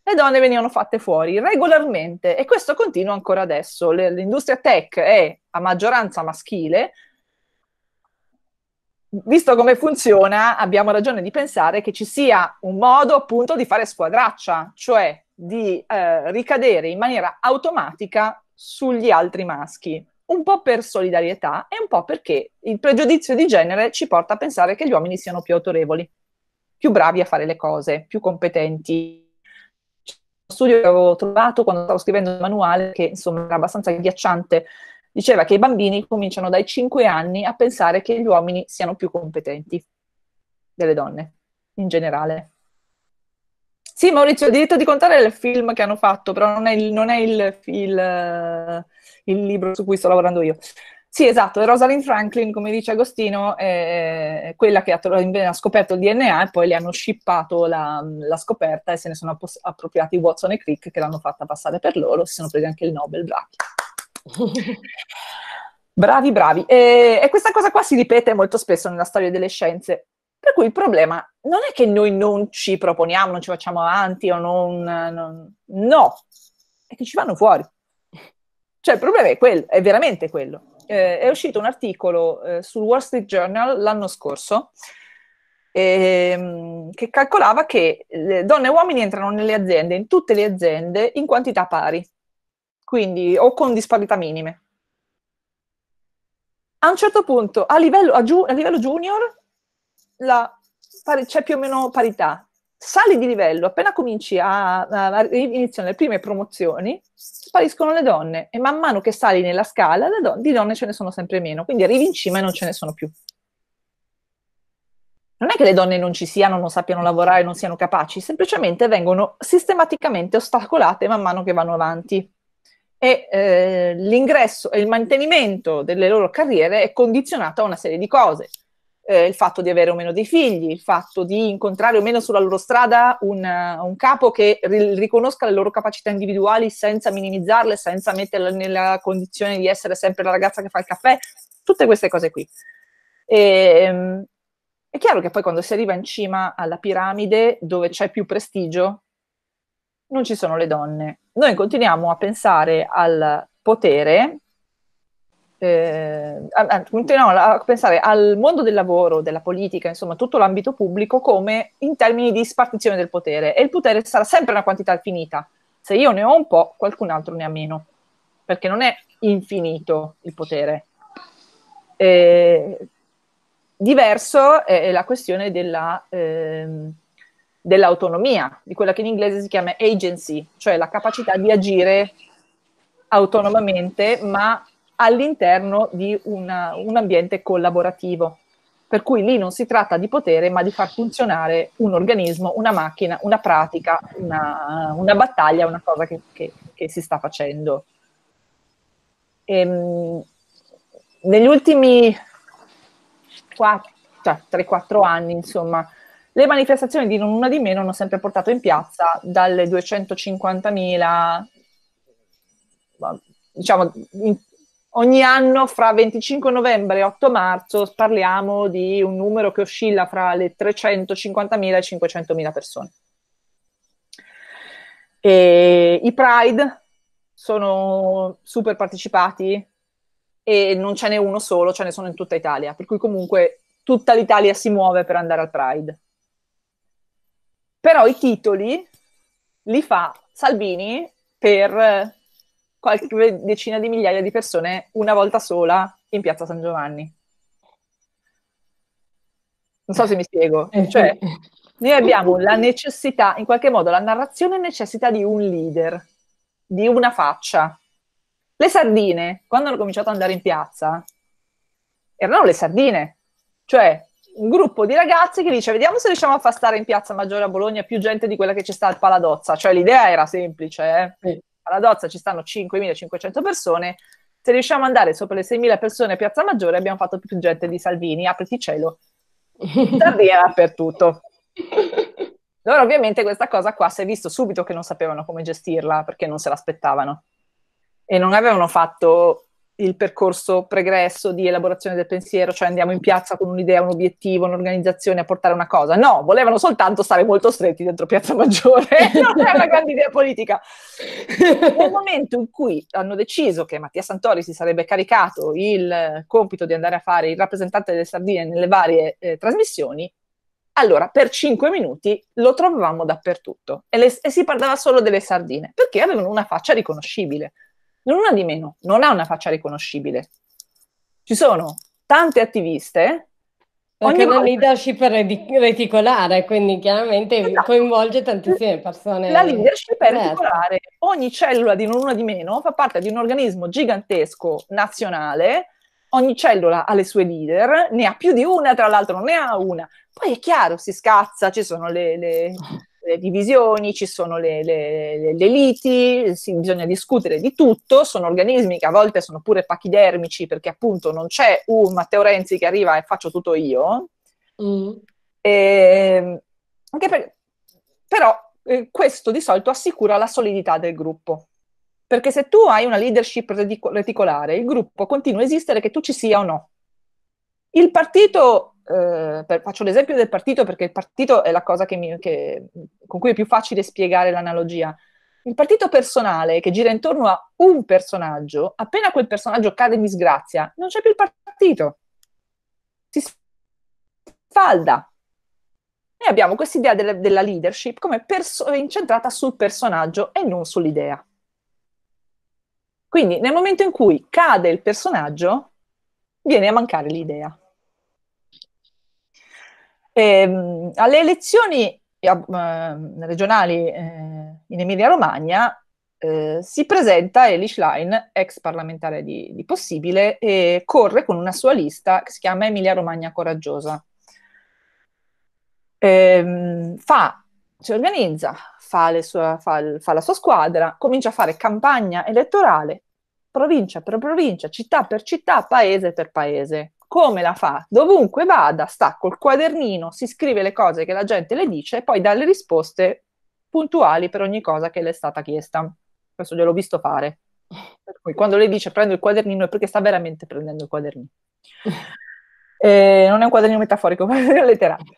le donne venivano fatte fuori regolarmente e questo continua ancora adesso. Le, l'industria tech è a maggioranza maschile. Visto come funziona, abbiamo ragione di pensare che ci sia un modo appunto di fare squadraccia, cioè di eh, ricadere in maniera automatica sugli altri maschi un po' per solidarietà e un po' perché il pregiudizio di genere ci porta a pensare che gli uomini siano più autorevoli, più bravi a fare le cose, più competenti. uno studio che avevo trovato quando stavo scrivendo il manuale, che insomma era abbastanza agghiacciante, diceva che i bambini cominciano dai 5 anni a pensare che gli uomini siano più competenti delle donne in generale. Sì, Maurizio, ho diritto di contare il film che hanno fatto, però non è il, non è il, il, eh, il libro su cui sto lavorando io. Sì, esatto, Rosalind Franklin, come dice Agostino, è quella che ha, ha scoperto il DNA e poi le hanno shippato la, la scoperta e se ne sono appos- appropriati Watson e Crick che l'hanno fatta passare per loro, si sono presi anche il Nobel, bravi. bravi, bravi. E, e questa cosa qua si ripete molto spesso nella storia delle scienze. Per cui il problema non è che noi non ci proponiamo, non ci facciamo avanti o non... non no, è che ci vanno fuori. Cioè il problema è quello, è veramente quello. Eh, è uscito un articolo eh, sul Wall Street Journal l'anno scorso ehm, che calcolava che eh, donne e uomini entrano nelle aziende, in tutte le aziende, in quantità pari, quindi o con disparità minime. A un certo punto, a livello, a, giu- a livello junior, la, c'è più o meno parità. Sali di livello, appena cominci a, a iniziare le prime promozioni, spariscono le donne e man mano che sali nella scala, don- di donne ce ne sono sempre meno, quindi arrivi in cima e non ce ne sono più. Non è che le donne non ci siano, non sappiano lavorare, non siano capaci, semplicemente vengono sistematicamente ostacolate man mano che vanno avanti e eh, l'ingresso e il mantenimento delle loro carriere è condizionato a una serie di cose eh, il fatto di avere o meno dei figli, il fatto di incontrare o meno sulla loro strada un, eh, un capo che ri- riconosca le loro capacità individuali senza minimizzarle, senza metterle nella condizione di essere sempre la ragazza che fa il caffè, tutte queste cose qui. E, ehm, è chiaro che poi quando si arriva in cima alla piramide, dove c'è più prestigio, non ci sono le donne. Noi continuiamo a pensare al potere eh, ehm, ah, ah, continuiamo a pensare al mondo del lavoro, della politica, insomma tutto l'ambito pubblico come in termini di spartizione del potere e il potere sarà sempre una quantità finita. Se io ne ho un po', qualcun altro ne ha meno, perché non è infinito il potere. Eh, diverso è la questione della, eh, dell'autonomia, di quella che in inglese si chiama agency, cioè la capacità di agire autonomamente, ma all'interno di una, un ambiente collaborativo. Per cui lì non si tratta di potere, ma di far funzionare un organismo, una macchina, una pratica, una, una battaglia, una cosa che, che, che si sta facendo. E, ehm, negli ultimi 3-4 cioè, anni, insomma, le manifestazioni di non una di meno hanno sempre portato in piazza dalle 250.000, diciamo, in, ogni anno fra 25 novembre e 8 marzo parliamo di un numero che oscilla fra le 350.000 e 500.000 persone. E I Pride sono super partecipati e non ce n'è uno solo, ce ne sono in tutta Italia, per cui comunque tutta l'Italia si muove per andare al Pride. Però i titoli li fa Salvini per qualche decina di migliaia di persone una volta sola in piazza San Giovanni. Non so se mi spiego. Eh, cioè, noi abbiamo la necessità, in qualche modo la narrazione necessita di un leader, di una faccia. Le sardine, quando hanno cominciato ad andare in piazza, erano le sardine. Cioè, un gruppo di ragazzi che dice vediamo se riusciamo a far stare in piazza Maggiore a Bologna più gente di quella che c'è sta al Paladozza. Cioè l'idea era semplice, eh? sì alla dozza ci stanno 5.500 persone, se riusciamo ad andare sopra le 6.000 persone a Piazza Maggiore abbiamo fatto più gente di Salvini, apriti cielo, Tardina dappertutto. Allora ovviamente questa cosa qua si è visto subito che non sapevano come gestirla perché non se l'aspettavano e non avevano fatto il percorso pregresso di elaborazione del pensiero, cioè andiamo in piazza con un'idea, un obiettivo, un'organizzazione a portare una cosa. No, volevano soltanto stare molto stretti dentro Piazza Maggiore, non è una grande idea politica. Nel momento in cui hanno deciso che Mattia Santori si sarebbe caricato il compito di andare a fare il rappresentante delle Sardine nelle varie eh, trasmissioni, allora, per cinque minuti lo trovavamo dappertutto e, le, e si parlava solo delle sardine, perché avevano una faccia riconoscibile non una di meno, non ha una faccia riconoscibile. Ci sono tante attiviste. Anche la volta... leadership reticolare, quindi chiaramente esatto. coinvolge tantissime persone. La leadership è reticolare, ogni cellula di non una di meno fa parte di un organismo gigantesco nazionale, ogni cellula ha le sue leader, ne ha più di una, tra l'altro non ne ha una. Poi è chiaro, si scazza, ci sono le, le, le divisioni, ci sono le, le, le liti, si, bisogna discutere di tutto, sono organismi che a volte sono pure pachidermici perché appunto non c'è un Matteo Renzi che arriva e faccio tutto io. Mm. E, ehm, anche per, però eh, questo di solito assicura la solidità del gruppo. Perché se tu hai una leadership reticolare, il gruppo continua a esistere che tu ci sia o no. Il partito eh, per, faccio l'esempio del partito perché il partito è la cosa che mi, che, con cui è più facile spiegare l'analogia. Il partito personale che gira intorno a un personaggio, appena quel personaggio cade in disgrazia, non c'è più il partito. Si sfalda. E abbiamo questa idea della, della leadership come perso- incentrata sul personaggio e non sull'idea. Quindi nel momento in cui cade il personaggio, viene a mancare l'idea. E, ehm, alle elezioni eh, ehm, regionali eh, in Emilia-Romagna eh, si presenta Eli Schlein, ex parlamentare di, di Possibile, e corre con una sua lista che si chiama Emilia-Romagna Coraggiosa. E, ehm, fa, si organizza, fa, sue, fa, fa la sua squadra, comincia a fare campagna elettorale provincia per provincia, città per città, paese per paese come la fa? Dovunque vada, sta col quadernino, si scrive le cose che la gente le dice e poi dà le risposte puntuali per ogni cosa che le è stata chiesta. Questo gliel'ho visto fare. Per cui quando lei dice prendo il quadernino è perché sta veramente prendendo il quadernino. Eh, non è un quadernino metaforico, ma è letterario.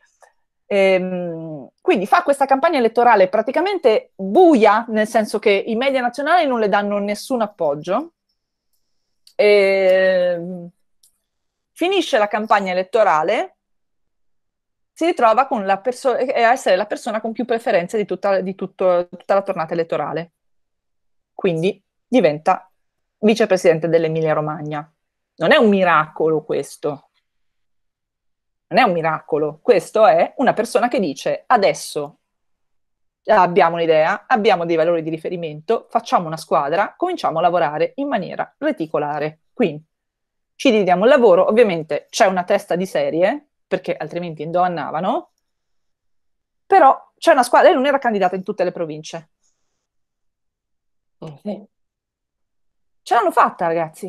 Eh, quindi fa questa campagna elettorale praticamente buia, nel senso che i media nazionali non le danno nessun appoggio. E, ehm, Finisce la campagna elettorale, si ritrova con a perso- essere la persona con più preferenze di, tutta, di tutto, tutta la tornata elettorale. Quindi diventa vicepresidente dell'Emilia Romagna. Non è un miracolo questo. Non è un miracolo, questo è una persona che dice adesso abbiamo un'idea, abbiamo dei valori di riferimento, facciamo una squadra, cominciamo a lavorare in maniera reticolare. Quindi ci diamo il lavoro, ovviamente c'è una testa di serie, perché altrimenti indovannavano, però c'è una squadra, e non era candidata in tutte le province. Okay. Mm. Ce l'hanno fatta, ragazzi.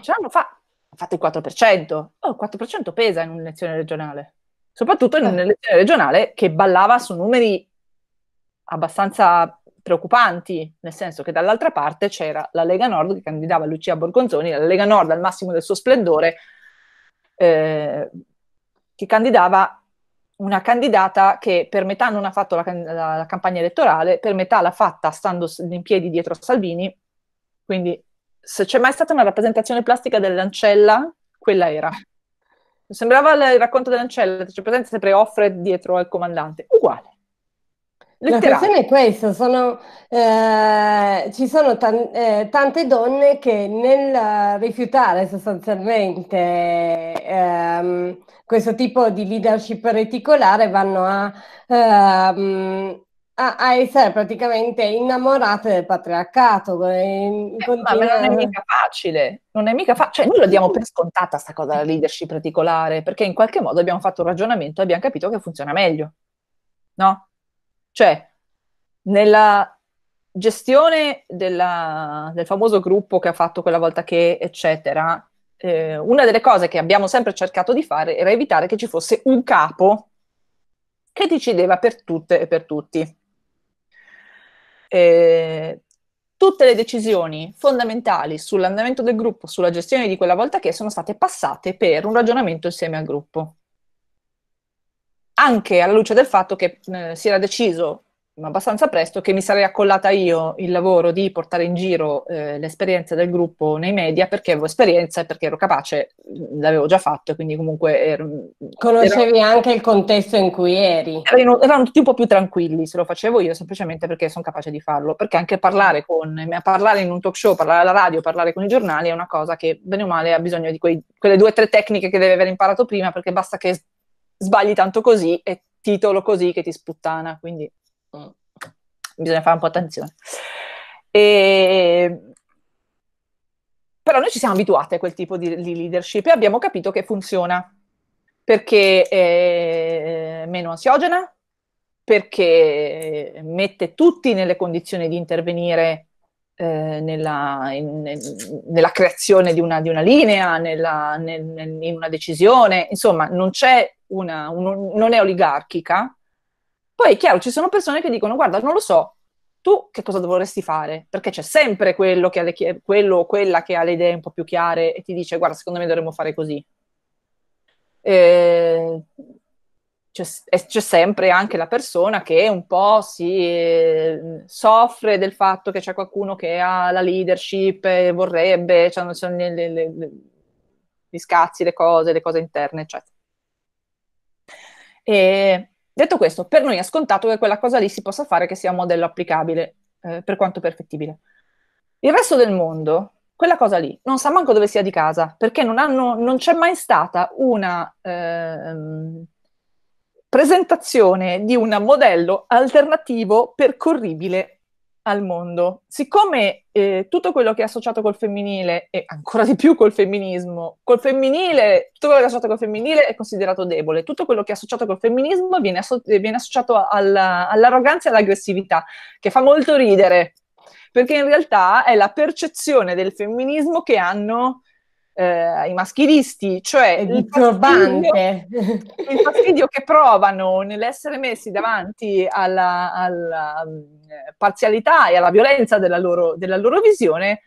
Ce l'hanno fatta. fatto il 4%. Oh, il 4% pesa in un'elezione regionale. Soprattutto in eh. un'elezione regionale che ballava su numeri abbastanza preoccupanti, nel senso che dall'altra parte c'era la Lega Nord che candidava Lucia Borgonzoni, la Lega Nord al massimo del suo splendore, eh, che candidava una candidata che per metà non ha fatto la, la, la campagna elettorale, per metà l'ha fatta stando in piedi dietro a Salvini, quindi se c'è mai stata una rappresentazione plastica dell'ancella, quella era. Sembrava il racconto dell'ancella, c'è cioè presente sempre offre dietro al comandante, uguale. Letterale. La questione è questa, eh, ci sono tan- eh, tante donne che nel rifiutare sostanzialmente ehm, questo tipo di leadership reticolare vanno a, ehm, a, a essere praticamente innamorate del patriarcato. Eh, Ma non è mica facile, non è mica facile. Cioè, noi lo diamo per scontata sta cosa della leadership reticolare, perché in qualche modo abbiamo fatto un ragionamento e abbiamo capito che funziona meglio, no? Cioè, nella gestione della, del famoso gruppo che ha fatto quella volta che, eccetera, eh, una delle cose che abbiamo sempre cercato di fare era evitare che ci fosse un capo che decideva per tutte e per tutti. Eh, tutte le decisioni fondamentali sull'andamento del gruppo, sulla gestione di quella volta che sono state passate per un ragionamento insieme al gruppo anche alla luce del fatto che eh, si era deciso abbastanza presto che mi sarei accollata io il lavoro di portare in giro eh, l'esperienza del gruppo nei media perché avevo esperienza e perché ero capace, mm, l'avevo già fatto, quindi comunque ero, conoscevi ero, anche il contesto in cui eri. Erano, erano, tutti un po' più tranquilli se lo facevo io semplicemente perché sono capace di farlo, perché anche parlare con parlare in un talk show, parlare alla radio, parlare con i giornali è una cosa che bene o male ha bisogno di quei, quelle due o tre tecniche che deve aver imparato prima perché basta che sbagli tanto così e titolo così che ti sputtana, quindi mm, bisogna fare un po' attenzione. E... Però noi ci siamo abituati a quel tipo di, di leadership e abbiamo capito che funziona perché è meno ansiogena, perché mette tutti nelle condizioni di intervenire eh, nella, in, nella, creazione di una, di una linea, nella, nel, nel, in una decisione, insomma non, una, un, non è oligarchica. Poi è chiaro, ci sono persone che dicono guarda non lo so, tu che cosa dovresti fare? Perché c'è sempre quello, che ha le, quello o quella che ha le idee un po' più chiare e ti dice guarda secondo me dovremmo fare così. Eh, c'è, c'è, sempre anche la persona che un po' si eh, soffre del fatto che c'è qualcuno che ha la leadership e vorrebbe, cioè, sono le, le, le, gli scazzi, le cose, le cose interne, eccetera. E, detto questo, per noi è scontato che quella cosa lì si possa fare che sia un modello applicabile, eh, per quanto perfettibile. Il resto del mondo, quella cosa lì, non sa manco dove sia di casa, perché non, hanno, non c'è mai stata una... Eh, presentazione di un modello alternativo percorribile al mondo. Siccome eh, tutto quello che è associato col femminile e ancora di più col femminismo, col femminile, tutto quello che è associato col femminile è considerato debole, tutto quello che è associato col femminismo viene, asso- eh, viene associato alla, all'arroganza e all'aggressività, che fa molto ridere, perché in realtà è la percezione del femminismo che hanno eh, ai maschilisti, cioè il fastidio, il fastidio, che provano nell'essere messi davanti alla, alla mm, parzialità e alla violenza della loro, della loro visione,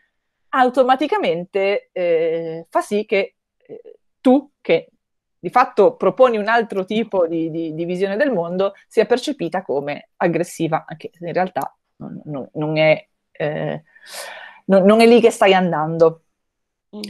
automaticamente eh, fa sì che eh, tu, che di fatto proponi un altro tipo di, di, di, visione del mondo, sia percepita come aggressiva, anche se in realtà non, non, non, è, eh, non è lì che stai andando.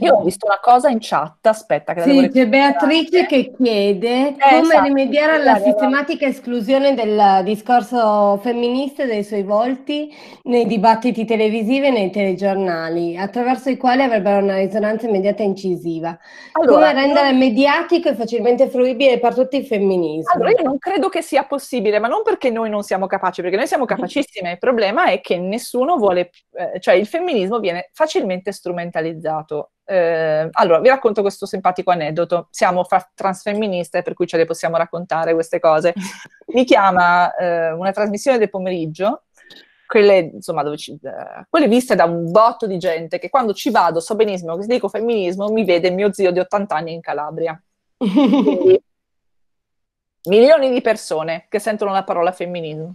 Io ho visto una cosa in chat, aspetta che Sì, c'è Beatrice che chiede eh, come esatto, rimediare alla sistematica esclusione del discorso femminista e dei suoi volti nei dibattiti televisivi e nei telegiornali, attraverso i quali avrebbero una risonanza immediata e incisiva. Allora, come rendere non... mediatico e facilmente fruibile per tutti il femminismo? Allora, io non credo che sia possibile, ma non perché noi non siamo capaci, perché noi siamo capacissime, il problema è che nessuno vuole, eh, cioè il femminismo viene facilmente strumentalizzato eh, allora, vi racconto questo simpatico aneddoto. Siamo fra transfemministe, per cui ce le possiamo raccontare queste cose. Mi chiama eh, una trasmissione del pomeriggio, quelle, insomma, ci, eh, quelle viste da un botto di gente che quando ci vado so benissimo che se dico femminismo mi vede mio zio di 80 anni in Calabria. milioni di persone che sentono la parola femminismo.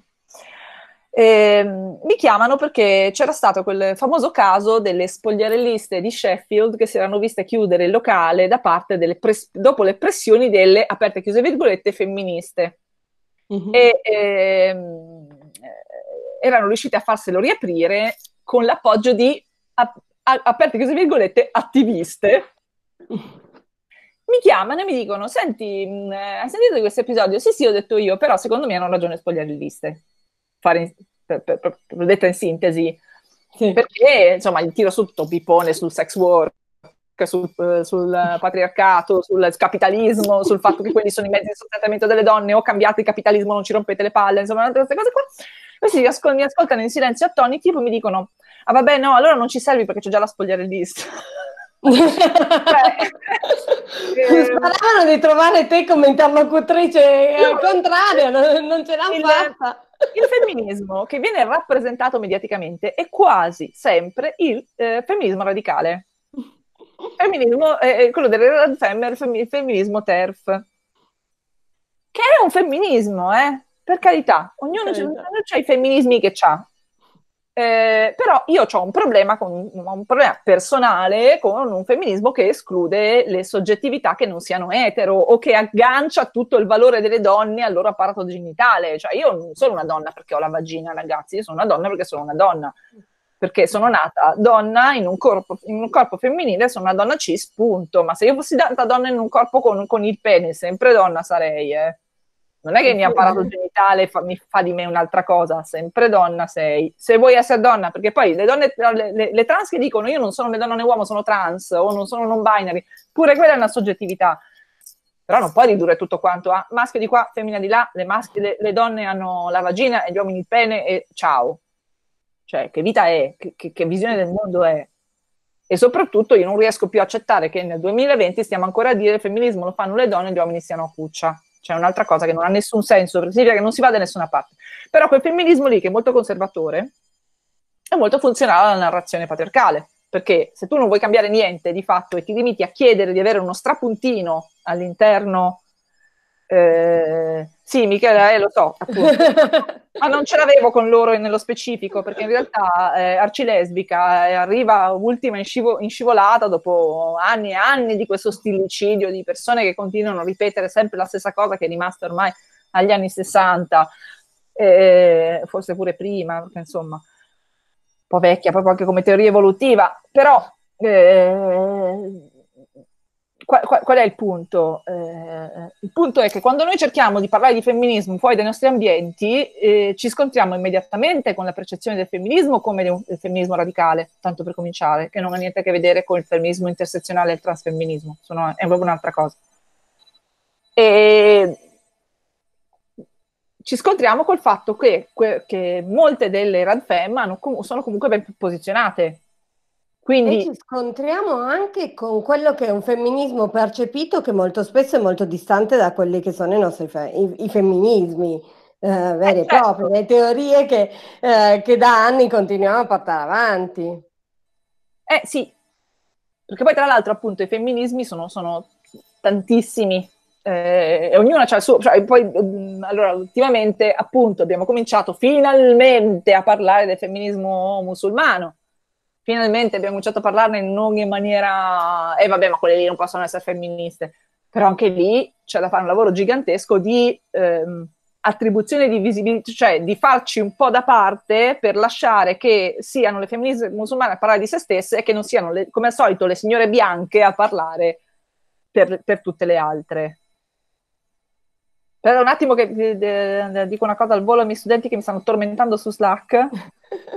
Eh, mi chiamano perché c'era stato quel famoso caso delle spogliarelliste di Sheffield che si erano viste chiudere il locale da parte delle pres- dopo le pressioni delle aperte chiuse virgolette femministe. Mm-hmm. E, ehm, eh, erano riuscite a farselo riaprire con l'appoggio di a- a- aperte chiuse virgolette attiviste. Mi chiamano e mi dicono: Senti, mh, mm, hai sentito di questo episodio? Sì, sì, ho detto io, però secondo me hanno ragione le spogliarelliste fare in, per, per, per, detta in sintesi, sì. perché insomma gli tiro sotto tutto pipone sul sex work, sul, eh, sul, patriarcato, sul capitalismo, sul fatto che quelli sono i mezzi di sostentamento delle donne, o cambiate il capitalismo, non ci rompete le palle, insomma, tutte queste cose qua. Questi ascol- mi ascoltano in silenzio attoniti, poi mi dicono, ah vabbè no, allora non ci servi perché c'è già la spogliarellista eh, Sparavano di trovare te come interlocutrice no, contraria, non, ce l'ha fatta. Il femminismo che viene rappresentato mediaticamente è quasi sempre il eh, femminismo radicale. Femminismo, eh, eh quello delle Red Femmer, il femminismo TERF. Che è un femminismo, eh? Per carità, ognuno, c'ha i femminismi che c'ha, eh, però io ho un problema, con, un problema personale con un femminismo che esclude le soggettività che non siano etero o che aggancia tutto il valore delle donne al loro apparato genitale. Cioè, io non sono una donna perché ho la vagina, ragazzi, io sono una donna perché sono una donna. Perché sono nata donna in un corpo, in un corpo femminile, sono una donna cis, punto. Ma se io fossi nata donna in un corpo con, con il pene, sempre donna sarei, eh. Non è che mi ha parato genitale, fa, mi fa di me un'altra cosa, sempre donna sei. Se vuoi essere donna, perché poi le donne, le, le, le trans che dicono io non sono né donna né uomo, sono trans o non sono non binary, pure quella è una soggettività. Però non puoi ridurre tutto quanto a maschio di qua, femmina di là, le, maschi, le, le donne hanno la vagina e gli uomini il pene e ciao. Cioè, che vita è? che, che, che visione del mondo è? e soprattutto io non riesco più a accettare che nel 2020 stiamo ancora a dire che il femminismo lo fanno le donne e gli uomini siano a cuccia. C'è un'altra cosa che non ha nessun senso, significa che non si va da nessuna parte. Però quel femminismo lì, che è molto conservatore, è molto funzionale alla narrazione patriarcale, perché se tu non vuoi cambiare niente di fatto e ti limiti a chiedere di avere uno strapuntino all'interno eh, sì, Michele, eh, lo so, ma non ce l'avevo con loro nello specifico, perché in realtà eh, Arcilesbica eh, arriva ultima in, scivo- in, scivolata dopo anni e anni di questo stillicidio di persone che continuano a ripetere sempre la stessa cosa che è rimasta ormai agli anni 60, eh, forse pure prima, insomma, un po' vecchia proprio anche come teoria evolutiva, però eh, qual, qual, è il punto? Eh, il punto è che quando noi cerchiamo di parlare di femminismo fuori dai nostri ambienti, eh, ci scontriamo immediatamente con la percezione del femminismo come de del femminismo radicale, tanto per cominciare, che non ha niente a che vedere con il femminismo intersezionale e il transfemminismo, sono, è proprio un'altra cosa. E ci scontriamo col fatto che, che molte delle radfem hanno, sono comunque ben posizionate quindi... E ci scontriamo anche con quello che è un femminismo percepito che molto spesso è molto distante da quelli che sono i nostri fe- i, i femminismi eh, eh, veri e certo. propri, le teorie che, eh, che, da anni continuiamo a portare avanti. Eh sì, perché poi tra l'altro appunto i femminismi sono, sono tantissimi, eh, e ognuno ha il suo. Cioè, poi, mh, mm, allora, ultimamente, appunto, abbiamo cominciato finalmente a parlare del femminismo musulmano, finalmente abbiamo cominciato a parlarne non in maniera, e eh, vabbè, ma quelle lì non possono essere femministe, però anche lì c'è da fare un lavoro gigantesco di ehm, attribuzione di visibilità, cioè di farci un po' da parte per lasciare che siano le femministe musulmane a parlare di se stesse e che non siano, le, come al solito, le signore bianche a parlare per, per tutte le altre. Però un attimo che eh, eh dico una cosa al volo ai miei studenti che mi stanno tormentando su Slack.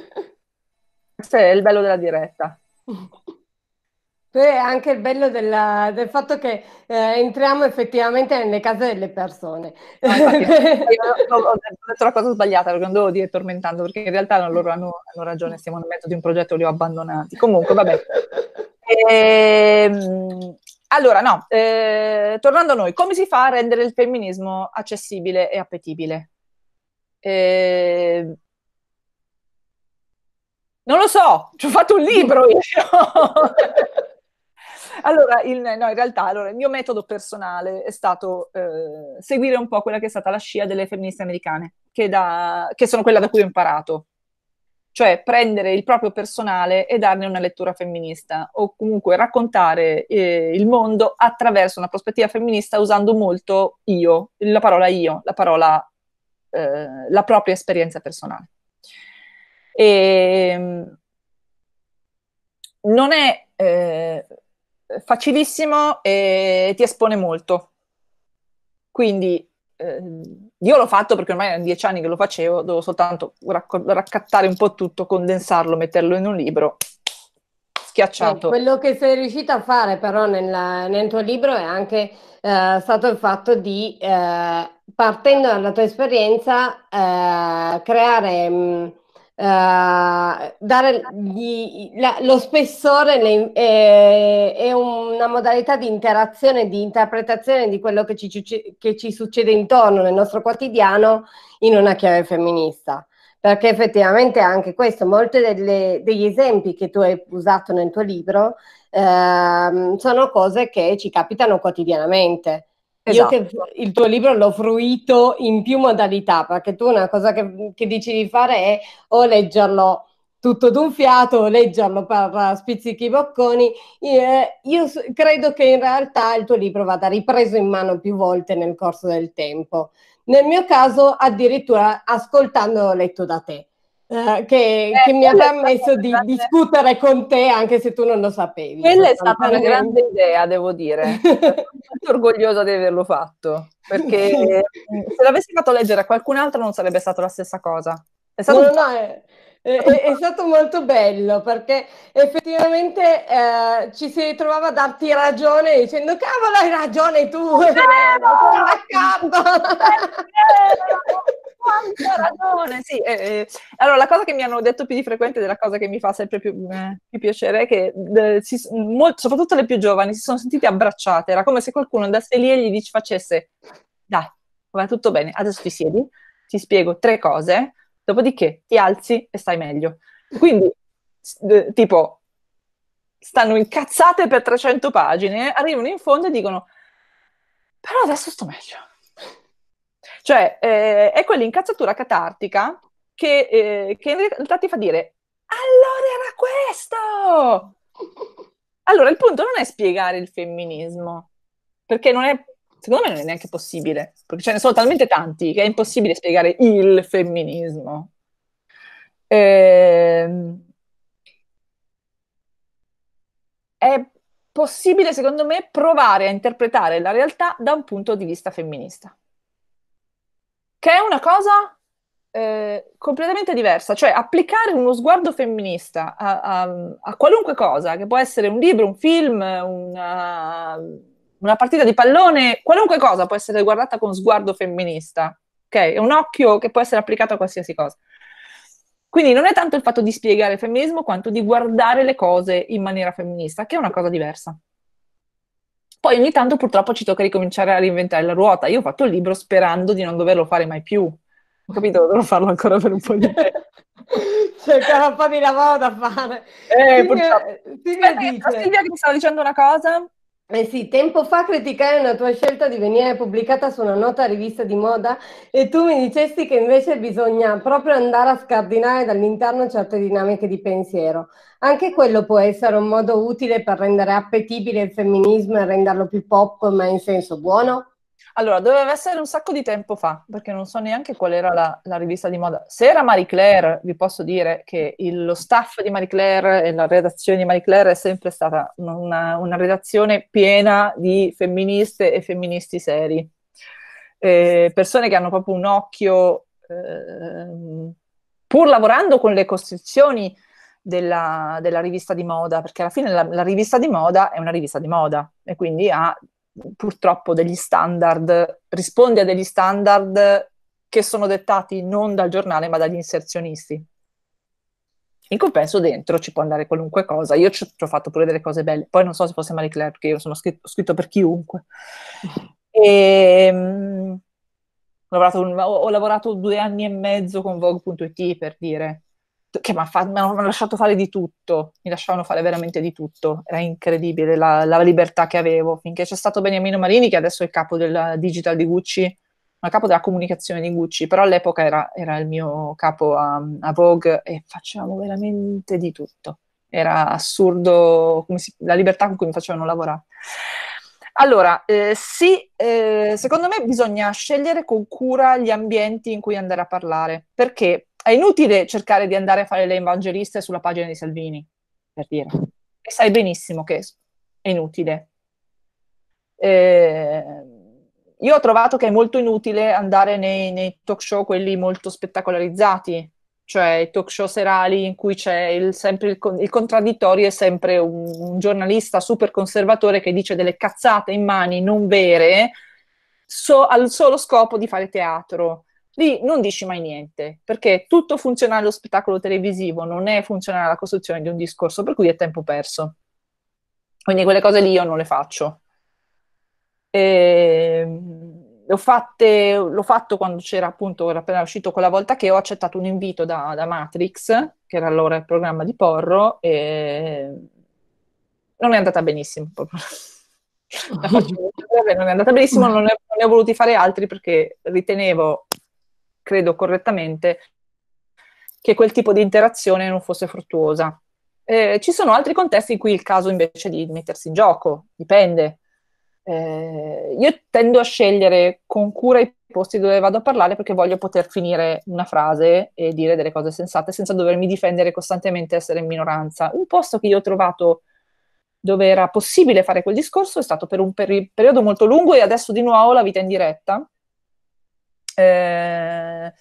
questo è il bello della diretta. È anche il bello della, del fatto che eh, entriamo effettivamente nelle case delle persone. No, infatti, ho, ho, detto la cosa sbagliata perché non devo dire tormentando, perché in realtà loro hanno, hanno ragione, siamo nel mezzo di un progetto, li ho abbandonati. Comunque, vabbè. Ehm, allora, no, eh, tornando a noi, come si fa a rendere il femminismo accessibile e appetibile? Eh, non lo so, ci ho fatto un libro io. allora, il, no, in realtà allora, il mio metodo personale è stato eh, seguire un po' quella che è stata la scia delle femministe americane, che, da, che sono quella da cui ho imparato cioè prendere il proprio personale e darne una lettura femminista o comunque raccontare eh, il mondo attraverso una prospettiva femminista usando molto io, la parola io, la parola eh, la propria esperienza personale. E, ehm, non è eh, facilissimo e ti espone molto. Quindi eh, io l'ho fatto perché ormai erano dieci anni che lo facevo, dovevo soltanto racco- raccattare un po' tutto, condensarlo, metterlo in un libro. Schiacciato. Eh, quello che sei riuscita a fare però nella, nel tuo libro è anche eh, stato il fatto di, eh, partendo dalla tua esperienza, eh, creare... Mh, mm, Uh, dare gli, la, lo spessore le, eh, è una modalità di interazione, di interpretazione di quello che ci, che ci, succede intorno nel nostro quotidiano in una chiave femminista. Perché effettivamente anche questo, molti degli esempi che tu hai usato nel tuo libro eh, sono cose che ci capitano quotidianamente. Esatto. Io che esatto. il tuo libro l'ho fruito in più modalità, perché tu una cosa che, che dici di fare è o leggerlo tutto d'un fiato, o leggerlo per eh, spizzichi bocconi. Eh, io credo che in realtà il tuo libro vada ripreso in mano più volte nel corso del tempo. Nel mio caso, addirittura ascoltandolo letto da te eh, che, eh, che mi ha permesso di grande... discutere con te anche se tu non lo sapevi. Quella è stata una grande idea, devo dire. Sono molto orgogliosa di averlo fatto, perché se l'avessi fatto leggere a qualcun altro non sarebbe stata la stessa cosa. È stato no, no, è... È, è, stato molto bello perché effettivamente eh, ci si trovava a darti ragione dicendo cavolo hai ragione tu, sono d'accordo. quanta ragione! Sì, eh, eh. Allora, la cosa che mi hanno detto più di frequente, della cosa che mi fa sempre più, eh, più piacere, è che eh, si, molto, soprattutto le più giovani si sono sentite abbracciate. Era come se qualcuno andasse lì e gli dice, facesse, dai, va tutto bene, adesso ti siedi, ti spiego tre cose, dopodiché ti alzi e stai meglio. Quindi, tipo, stanno incazzate per 300 pagine, arrivano in fondo e dicono, però adesso sto meglio cioè, eh, è quell'incazzatura catartica che, eh, che in realtà ti fa dire allora era questo! Allora, il punto non è spiegare il femminismo, perché non è, secondo me non è neanche possibile, perché ce ne sono talmente tanti che è impossibile spiegare il femminismo. Eh, è possibile, secondo me, provare a interpretare la realtà da un punto di vista femminista che è una cosa eh, completamente diversa, cioè applicare uno sguardo femminista a, a, a, qualunque cosa, che può essere un libro, un film, una, una, partita di pallone, qualunque cosa può essere guardata con sguardo femminista, ok? È un occhio che può essere applicato a qualsiasi cosa. Quindi non è tanto il fatto di spiegare il femminismo quanto di guardare le cose in maniera femminista, che è una cosa diversa. Poi ogni tanto purtroppo ci tocca ricominciare a reinventare la ruota. Io ho fatto il libro sperando di non doverlo fare mai più. Ho capito, dovrò farlo ancora per un po' di tempo. Cioè, c'è ancora un po' di lavoro da fare. Eh, Silvia, Silvia dice... Silvia che mi stava dicendo una cosa. Eh sì, tempo fa criticai una tua scelta di venire pubblicata su una nota rivista di moda e tu mi dicesti che invece bisogna proprio andare a scardinare dall'interno certe dinamiche di pensiero. Anche quello può essere un modo utile per rendere appetibile il femminismo e renderlo più pop, ma in senso buono? Allora, doveva essere un sacco di tempo fa, perché non so neanche qual era la, la rivista di moda. Se era Marie Claire, vi posso dire che il, lo staff di Marie Claire e la redazione di Marie Claire è sempre stata una, una redazione piena di femministe e femministi seri. Eh, persone che hanno proprio un occhio, eh, pur lavorando con le costrizioni della, della, rivista di moda, perché alla fine la, la, rivista di moda è una rivista di moda e quindi ha purtroppo degli standard, risponde a degli standard che sono dettati non dal giornale ma dagli inserzionisti. In compenso dentro ci può andare qualunque cosa. Io ci, ci ho fatto pure delle cose belle. Poi non so se fosse Marie Claire, perché io sono scritto, scritto per chiunque. E, ehm, mh, ho, lavorato un, ho, ho lavorato due anni e mezzo con Vogue.it per dire che mi, ha fa- hanno lasciato fare di tutto, mi lasciavano fare veramente di tutto, era incredibile la, la libertà che avevo, finché c'è stato Beniamino Marini che adesso è il capo del digital di Gucci, ma capo della comunicazione di Gucci, però all'epoca era, era il mio capo a, a, Vogue e facevamo veramente di tutto, era assurdo si, la libertà con cui mi facevano lavorare. Allora, eh, sì, eh, secondo me bisogna scegliere con cura gli ambienti in cui andare a parlare, perché è inutile cercare di andare a fare le evangeliste sulla pagina di Salvini, per dire. E sai benissimo che è inutile. Eh, io ho trovato che è molto inutile andare nei, nei, talk show, quelli molto spettacolarizzati, cioè i talk show serali in cui c'è il, sempre il, il contraddittorio, è sempre un, un, giornalista super conservatore che dice delle cazzate in mani non vere so, al solo scopo di fare teatro lì non dici mai niente, perché tutto funziona lo spettacolo televisivo non è funzionale alla costruzione di un discorso, per cui è tempo perso. Quindi quelle cose lì io non le faccio. Ehm, e... Fatte, l'ho fatto quando c'era appunto, era appena uscito quella volta che ho accettato un invito da, da Matrix, che era allora il programma di Porro, e non è andata benissimo. non è andata benissimo, non ne, ho voluti fare altri perché ritenevo credo correttamente, che quel tipo di interazione non fosse fruttuosa. Eh, ci sono altri contesti in cui il caso invece di mettersi in gioco, dipende. Eh, io tendo a scegliere con cura i posti dove vado a parlare perché voglio poter finire una frase e dire delle cose sensate senza dovermi difendere costantemente essere in minoranza. Un posto che io ho trovato dove era possibile fare quel discorso è stato per un peri- periodo molto lungo e adesso di nuovo la vita in diretta eh,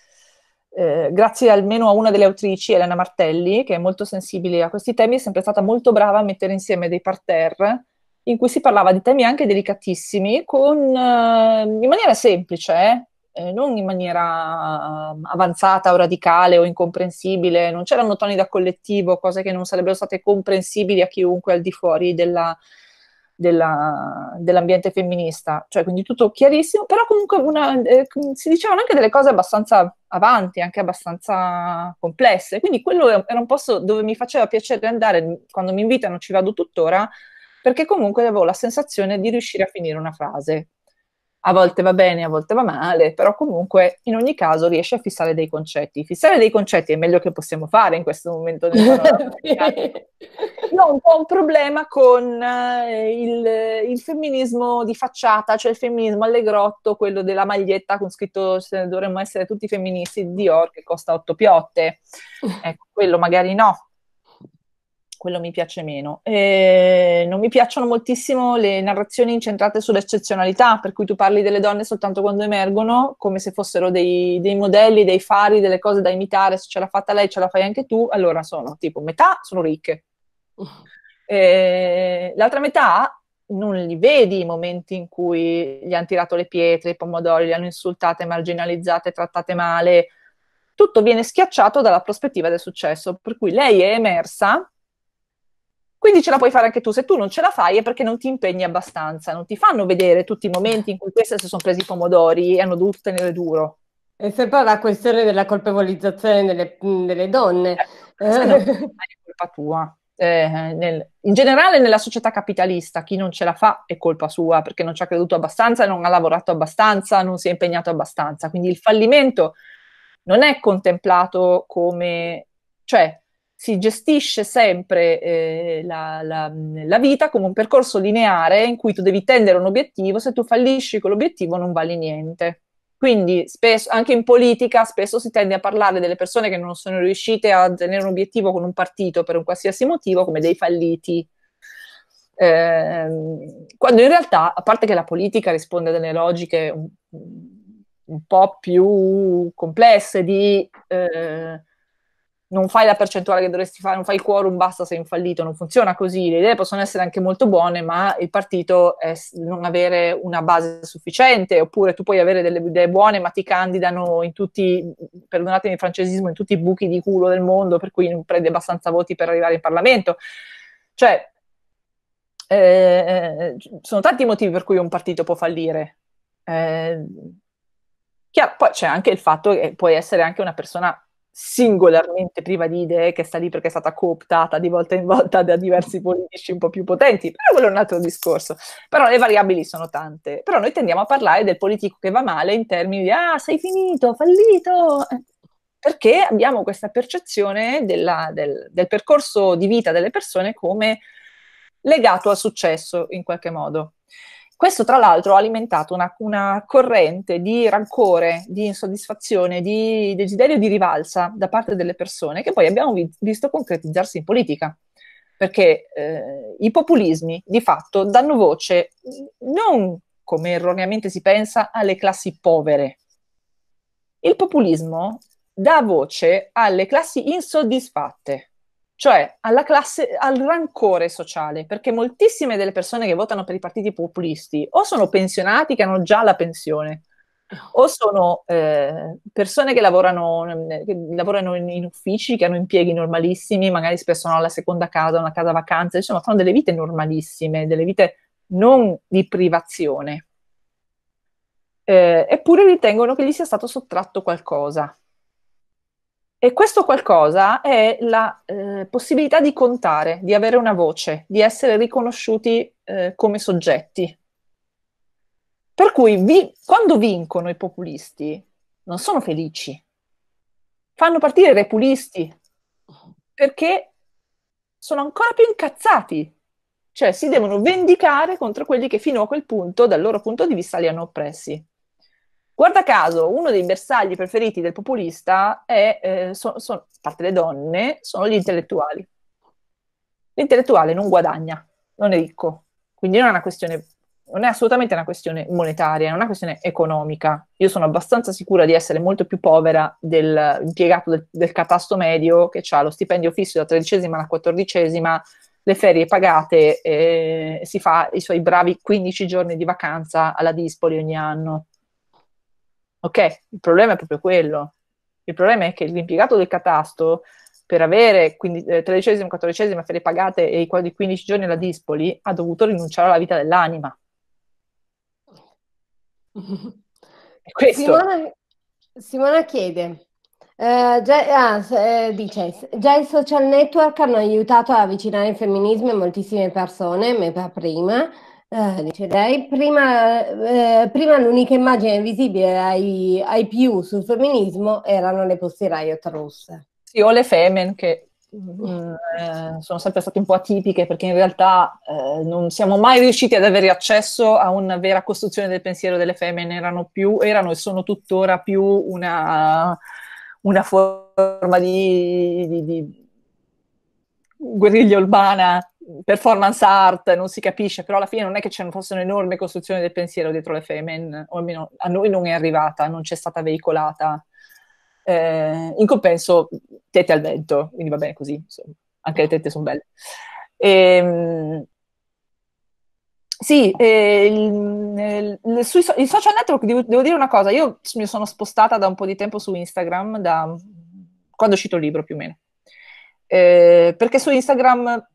eh, grazie almeno a una delle autrici, Elena Martelli, che è molto sensibile a questi temi, è sempre stata molto brava a mettere insieme dei parterre in cui si parlava di temi anche delicatissimi, con, eh, in maniera semplice, eh, eh non in maniera mm, avanzata o radicale o incomprensibile, non c'erano toni da collettivo, cose che non sarebbero state comprensibili a chiunque al di fuori della, della, dell'ambiente femminista, cioè quindi tutto chiarissimo, però comunque una, eh, si dicevano anche delle cose abbastanza avanti, anche abbastanza complesse, quindi quello era un posto dove mi faceva piacere andare, quando mi invitano ci vado tuttora, perché comunque avevo la sensazione di riuscire a finire una frase, a volte va bene, a volte va male, però comunque in ogni caso riesce a fissare dei concetti. Fissare dei concetti è meglio che possiamo fare in questo momento del Io ho un po' un problema con eh, il, il, femminismo di facciata, cioè il femminismo allegrotto, quello della maglietta con scritto dovremmo essere tutti femministi di Dior che costa otto piotte. Ecco, quello magari no, quello mi piace meno. E eh, non mi piacciono moltissimo le narrazioni incentrate sull'eccezionalità, per cui tu parli delle donne soltanto quando emergono, come se fossero dei, dei modelli, dei fari, delle cose da imitare, se ce l'ha fatta lei ce la fai anche tu, allora sono tipo metà sono ricche. E eh, l'altra metà non li vedi i momenti in cui gli hanno tirato le pietre, i pomodori, li hanno insultate, marginalizzate, trattate male, tutto viene schiacciato dalla prospettiva del successo, per cui lei è emersa quindi ce la puoi fare anche tu. Se tu non ce la fai è perché non ti impegni abbastanza, non ti fanno vedere tutti i momenti in cui queste si sono presi i pomodori e hanno dovuto tenere duro. È sempre la questione della colpevolizzazione delle, delle donne. Eh, no, è colpa tua. Eh, nel, in generale nella società capitalista chi non ce la fa è colpa sua perché non ci ha creduto abbastanza, non ha lavorato abbastanza, non si è impegnato abbastanza. Quindi il fallimento non è contemplato come... cioè si gestisce sempre eh, la, la, la, vita come un percorso lineare in cui tu devi tendere un obiettivo, se tu fallisci con l'obiettivo non vali niente. Quindi spesso, anche in politica spesso si tende a parlare delle persone che non sono riuscite a tenere un obiettivo con un partito per un qualsiasi motivo come dei falliti. Eh, quando in realtà, a parte che la politica risponde a delle logiche un, un po' più complesse di... Eh, non fai la percentuale che dovresti fare, non fai il quorum, basta sei un fallito, non funziona così, le idee possono essere anche molto buone, ma il partito è non avere una base sufficiente, oppure tu puoi avere delle idee buone, ma ti candidano in tutti, perdonatemi il francesismo, in tutti i buchi di culo del mondo, per cui non prendi abbastanza voti per arrivare in Parlamento. Cioè, eh, sono tanti i motivi per cui un partito può fallire. Eh, chiaro, poi c'è anche il fatto che puoi essere anche una persona singolarmente priva di idee che sta lì perché è stata cooptata di volta in volta da diversi politici un po' più potenti, però quello è un altro discorso. Però le variabili sono tante. Però noi tendiamo a parlare del politico che va male in termini di ah, sei finito, fallito, perché abbiamo questa percezione della, del, del percorso di vita delle persone come legato al successo in qualche modo. Questo tra l'altro ha alimentato una, una corrente di rancore, di insoddisfazione, di desiderio di rivalsa da parte delle persone che poi abbiamo vi- visto concretizzarsi in politica perché eh, i populismi di fatto danno voce mm, non come erroneamente si pensa alle classi povere. Il populismo dà voce alle classi insoddisfatte, cioè classe, al rancore sociale, perché moltissime delle persone che votano per i partiti populisti o sono pensionati che hanno già la pensione, o sono eh, persone che lavorano, che lavorano in, in, uffici, che hanno impieghi normalissimi, magari spesso hanno la seconda casa, una casa vacanza, insomma, fanno delle vite normalissime, delle vite non di privazione. Eh, eppure ritengono che gli sia stato sottratto qualcosa. E questo qualcosa è la eh, possibilità di contare, di avere una voce, di essere riconosciuti eh, come soggetti. Per cui vi, quando vincono i populisti non sono felici, fanno partire i repulisti perché sono ancora più incazzati, cioè si devono vendicare contro quelli che fino a quel punto, dal loro punto di vista, li hanno oppressi. Guarda caso, uno dei bersagli preferiti del populista è, eh, so, so, a parte le donne, sono gli intellettuali. L'intellettuale non guadagna, non è ricco, quindi non è una questione non è assolutamente una questione monetaria, è una questione economica. Io sono abbastanza sicura di essere molto più povera dell'impiegato del, del, catasto medio che ha lo stipendio fisso dalla tredicesima alla quattordicesima, le ferie pagate, e eh, si fa i suoi bravi 15 giorni di vacanza alla Dispoli ogni anno. Ok, il problema è proprio quello. Il problema è che l'impiegato del catasto, per avere quindi, eh, tredicesima, quattordicesima, ferie pagate e i quasi 15 giorni alla Dispoli, ha dovuto rinunciare alla vita dell'anima. Simona, Simona, chiede, eh, già, ah, eh, dice, già i social network hanno aiutato a avvicinare il femminismo a moltissime persone, me per prima, eh, dice lei, prima, eh, prima l'unica immagine visibile ai, ai, più sul femminismo erano le posti riot rosse. Sì, o le femen che mh, mm, eh, sono sempre state un po' atipiche perché in realtà eh, non siamo mai riusciti ad avere accesso a una vera costruzione del pensiero delle femen, erano, più, erano e sono tuttora più una, una forma di, di, di guerriglia urbana performance art, non si capisce, però alla fine non è che c'è ne fosse un'enorme costruzione del pensiero dietro le Femen, o almeno a noi non è arrivata, non c'è stata veicolata. Eh, in compenso, tette al vento, quindi va bene così, insomma. anche le tette sono belle. E, ehm, sì, eh, il, il, sui so- social network devo, devo, dire una cosa, io mi sono spostata da un po' di tempo su Instagram, da quando è uscito il libro più o meno, eh, perché su Instagram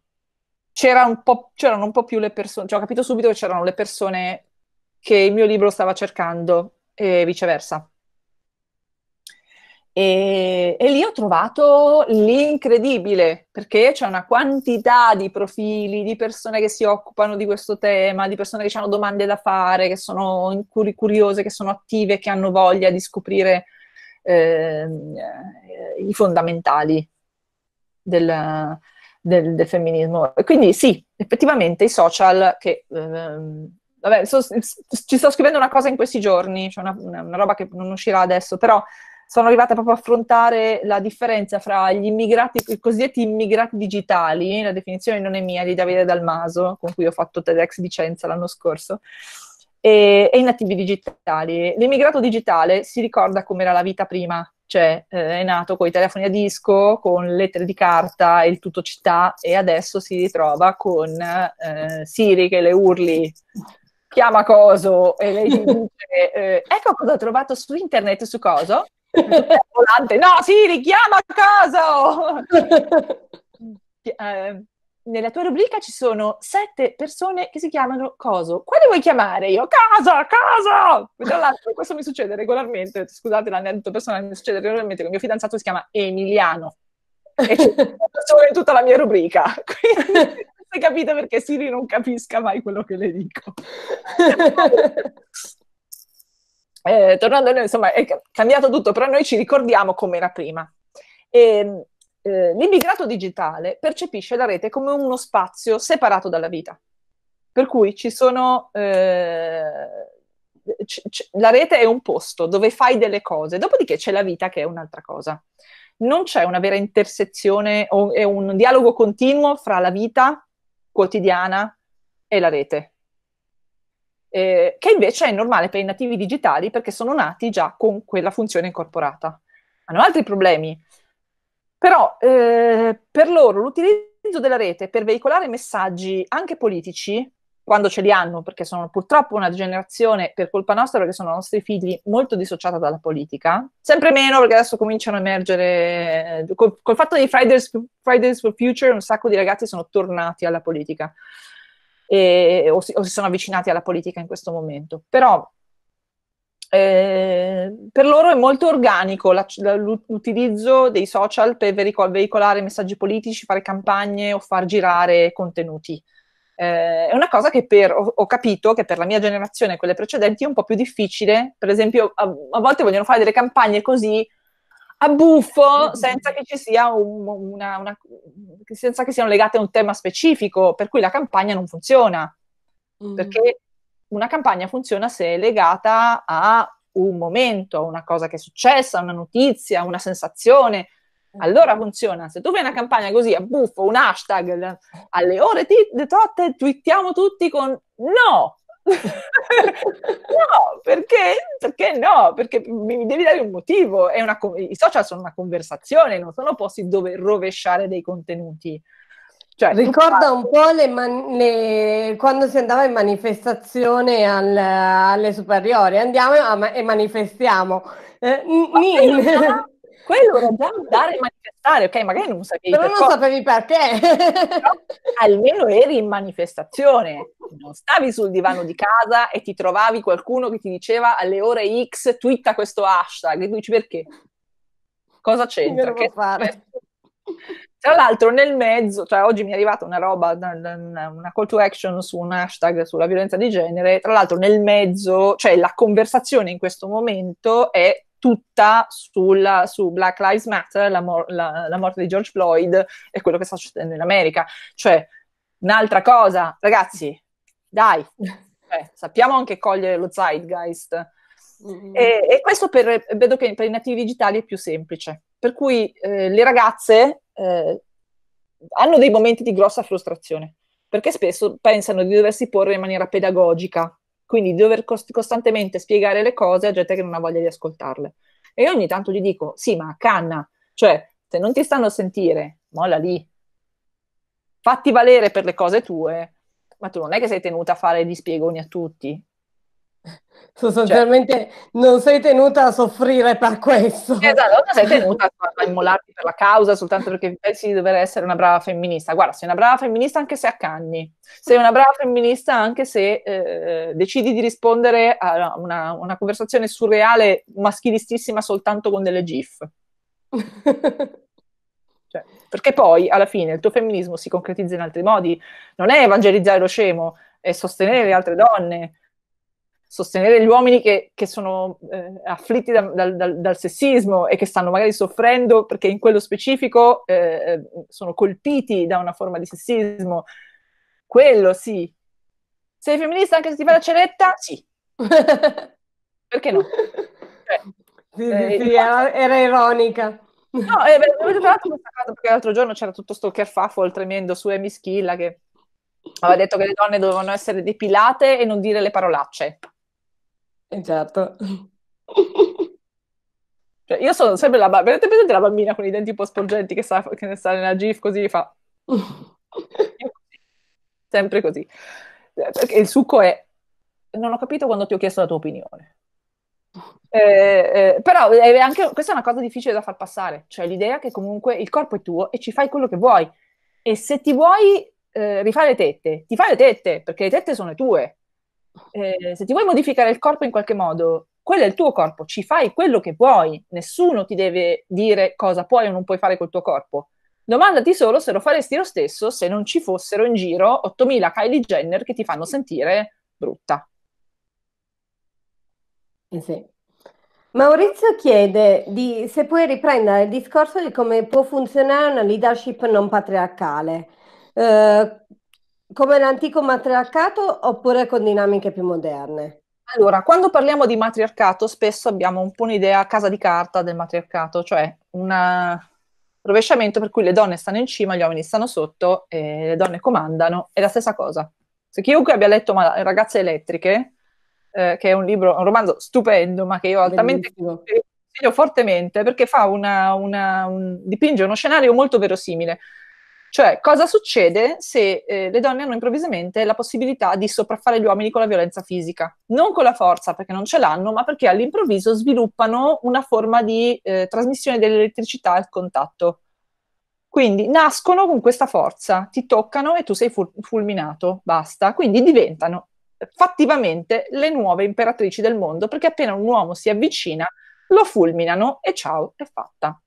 c'era un c'erano un po' più le persone, cioè ho capito subito che c'erano le persone che il mio libro stava cercando e viceversa. E, e, lì ho trovato l'incredibile, perché c'è una quantità di profili, di persone che si occupano di questo tema, di persone che hanno domande da fare, che sono curiose, che sono attive, che hanno voglia di scoprire eh, i fondamentali del, del, del femminismo. Quindi sì, effettivamente i social che... Ehm, vabbè, so, ci sto scrivendo una cosa in questi giorni, cioè una, una, una roba che non uscirà adesso, però sono arrivata proprio a affrontare la differenza fra gli immigrati, i cosiddetti immigrati digitali, la definizione non è mia, di Davide Dalmaso, con cui ho fatto TEDx Vicenza l'anno scorso, e, e i nativi digitali. L'immigrato digitale si ricorda com'era la vita prima cioè eh, è nato con i telefoni a disco, con lettere di carta e il tutto città e adesso si ritrova con eh, Siri che le urli chiama Coso e lei dice eh, ecco cosa ho trovato su internet su Coso volante, no Siri chiama Coso eh, nella tua rubrica ci sono sette persone che si chiamano Coso. Quale vuoi chiamare io? Casa, casa! questo mi succede regolarmente. Scusate l'aneddoto personale, mi succede regolarmente che il mio fidanzato si chiama Emiliano. E c'è persone in tutta la mia rubrica. Quindi si capite perché Siri non capisca mai quello che le dico. eh, tornando a noi, insomma, è cambiato tutto, però noi ci ricordiamo com'era prima. E, ehm, eh, l'immigrato digitale percepisce la rete come uno spazio separato dalla vita. Per cui ci sono... Eh, c- c- la rete è un posto dove fai delle cose, dopodiché c'è la vita che è un'altra cosa. Non c'è una vera intersezione o è un dialogo continuo fra la vita quotidiana e la rete. Eh, che invece è normale per i nativi digitali perché sono nati già con quella funzione incorporata. Hanno altri problemi, però eh, per loro l'utilizzo della rete per veicolare messaggi anche politici, quando ce li hanno, perché sono purtroppo una generazione, per colpa nostra, perché sono i nostri figli, molto dissociata dalla politica, sempre meno perché adesso cominciano a emergere, col, col fatto dei Fridays, Fridays for Future un sacco di ragazzi sono tornati alla politica. E, o, si, o, si, sono avvicinati alla politica in questo momento. Però Ehm, per loro è molto organico la, l'utilizzo dei social per veicolare messaggi politici, fare campagne o far girare contenuti. Eh, è una cosa che per, ho, ho, capito che per la mia generazione e quelle precedenti è un po' più difficile. Per esempio, a, a volte vogliono fare delle campagne così a buffo mm-hmm. senza che ci sia un, una, una, senza che siano legate a un tema specifico, per cui la campagna non funziona. Mm. Perché una campagna funziona se è legata a un momento, a una cosa che è successa, a una notizia, a una sensazione. Certo. Allora funziona. Se tu fai una campagna così a buffo, un hashtag alle ore di totte, twittiamo tutti con no. no, perché? perché no? Perché mi devi dare un motivo. Una, I social sono una conversazione, non sono posti dove rovesciare dei contenuti. Cioè, Ricorda un po' le man- le... quando si andava in manifestazione al, alle superiori, andiamo ma- e manifestiamo. Eh, n- quello, era, già andare a manifestare, ok? Magari non sapevi Però non sapevi perché. almeno eri in manifestazione, non stavi sul divano di casa e ti trovavi qualcuno che ti diceva alle ore X twitta questo hashtag e tu dici perché? Cosa c'entra? Che fare? Tra l'altro nel mezzo, cioè oggi mi è arrivata una roba, una call to action su un hashtag sulla violenza di genere, tra l'altro nel mezzo, cioè la conversazione in questo momento è tutta sulla, su Black Lives Matter, la, mor- la, la, morte di George Floyd e quello che sta succedendo in America. Cioè, un'altra cosa, ragazzi, dai, cioè, sappiamo anche cogliere lo zeitgeist. Mm-hmm. E, e, questo per, vedo che per i nativi digitali è più semplice. Per cui eh, le ragazze eh, hanno dei momenti di grossa frustrazione, perché spesso pensano di doversi porre in maniera pedagogica, quindi di dover cost- costantemente spiegare le cose a gente che non ha voglia di ascoltarle. E io ogni tanto gli dico, sì, ma canna, cioè, se non ti stanno a sentire, molla lì, fatti valere per le cose tue, ma tu non è che sei tenuta a fare gli spiegoni a tutti, Sostanzialmente cioè, non sei tenuta a soffrire per questo. Esatto, non sei tenuta a immolarti per la causa soltanto perché pensi di dover essere una brava femminista. Guarda, sei una brava femminista anche se accanni, sei una brava femminista anche se eh, decidi di rispondere a una, una, conversazione surreale, maschilistissima soltanto con delle gif. cioè, perché poi alla fine il tuo femminismo si concretizza in altri modi, non è evangelizzare lo scemo, è sostenere le altre donne sostenere gli uomini che, che sono eh, afflitti da, dal, dal, dal, sessismo e che stanno magari soffrendo perché in quello specifico eh, eh, sono colpiti da una forma di sessismo. Quello sì. Sei femminista anche se ti fai la ceretta? Sì. perché no? Cioè, sì, eh, sì, era, era ironica. No, eh, avete parlato questa cosa perché l'altro giorno c'era tutto sto kerfafo tremendo su Emi Schilla che aveva detto che le donne dovevano essere depilate e non dire le parolacce. Eh, certo. Cioè, io sono sempre la bambina. Avete presente la bambina con i denti un po' sporgenti che, sa, che ne sta nella GIF così fa. sempre così. Eh, perché il succo è. Non ho capito quando ti ho chiesto la tua opinione. Eh, eh, però è anche, questa è una cosa difficile da far passare, cioè l'idea che comunque il corpo è tuo e ci fai quello che vuoi. E se ti vuoi eh, rifare le tette, ti fai le tette, perché le tette sono le tue eh, se ti vuoi modificare il corpo in qualche modo, quello è il tuo corpo, ci fai quello che vuoi, nessuno ti deve dire cosa puoi o non puoi fare col tuo corpo. Domandati solo se lo faresti lo stesso se non ci fossero in giro 8000 Kylie Jenner che ti fanno sentire brutta. Eh sì. Maurizio chiede di, se puoi riprendere il discorso di come può funzionare una leadership non patriarcale. Eh, come l'antico matriarcato oppure con dinamiche più moderne? Allora, quando parliamo di matriarcato spesso abbiamo un po' un'idea a casa di carta del matriarcato, cioè un eh, rovesciamento per cui le donne stanno in cima, gli uomini stanno sotto, e le donne comandano, è la stessa cosa. Se chiunque abbia letto ma- Ragazze elettriche, eh, che è un libro, un romanzo stupendo, ma che io altamente consiglio fortemente perché fa una, una, un, dipinge uno scenario molto verosimile. Cioè, cosa succede se eh, le donne hanno improvvisamente la possibilità di sopraffare gli uomini con la violenza fisica? Non con la forza, perché non ce l'hanno, ma perché all'improvviso sviluppano una forma di eh, trasmissione dell'elettricità al contatto. Quindi nascono con questa forza, ti toccano e tu sei ful- fulminato, basta. Quindi diventano eh, fattivamente le nuove imperatrici del mondo, perché appena un uomo si avvicina, lo fulminano e ciao, è fatta.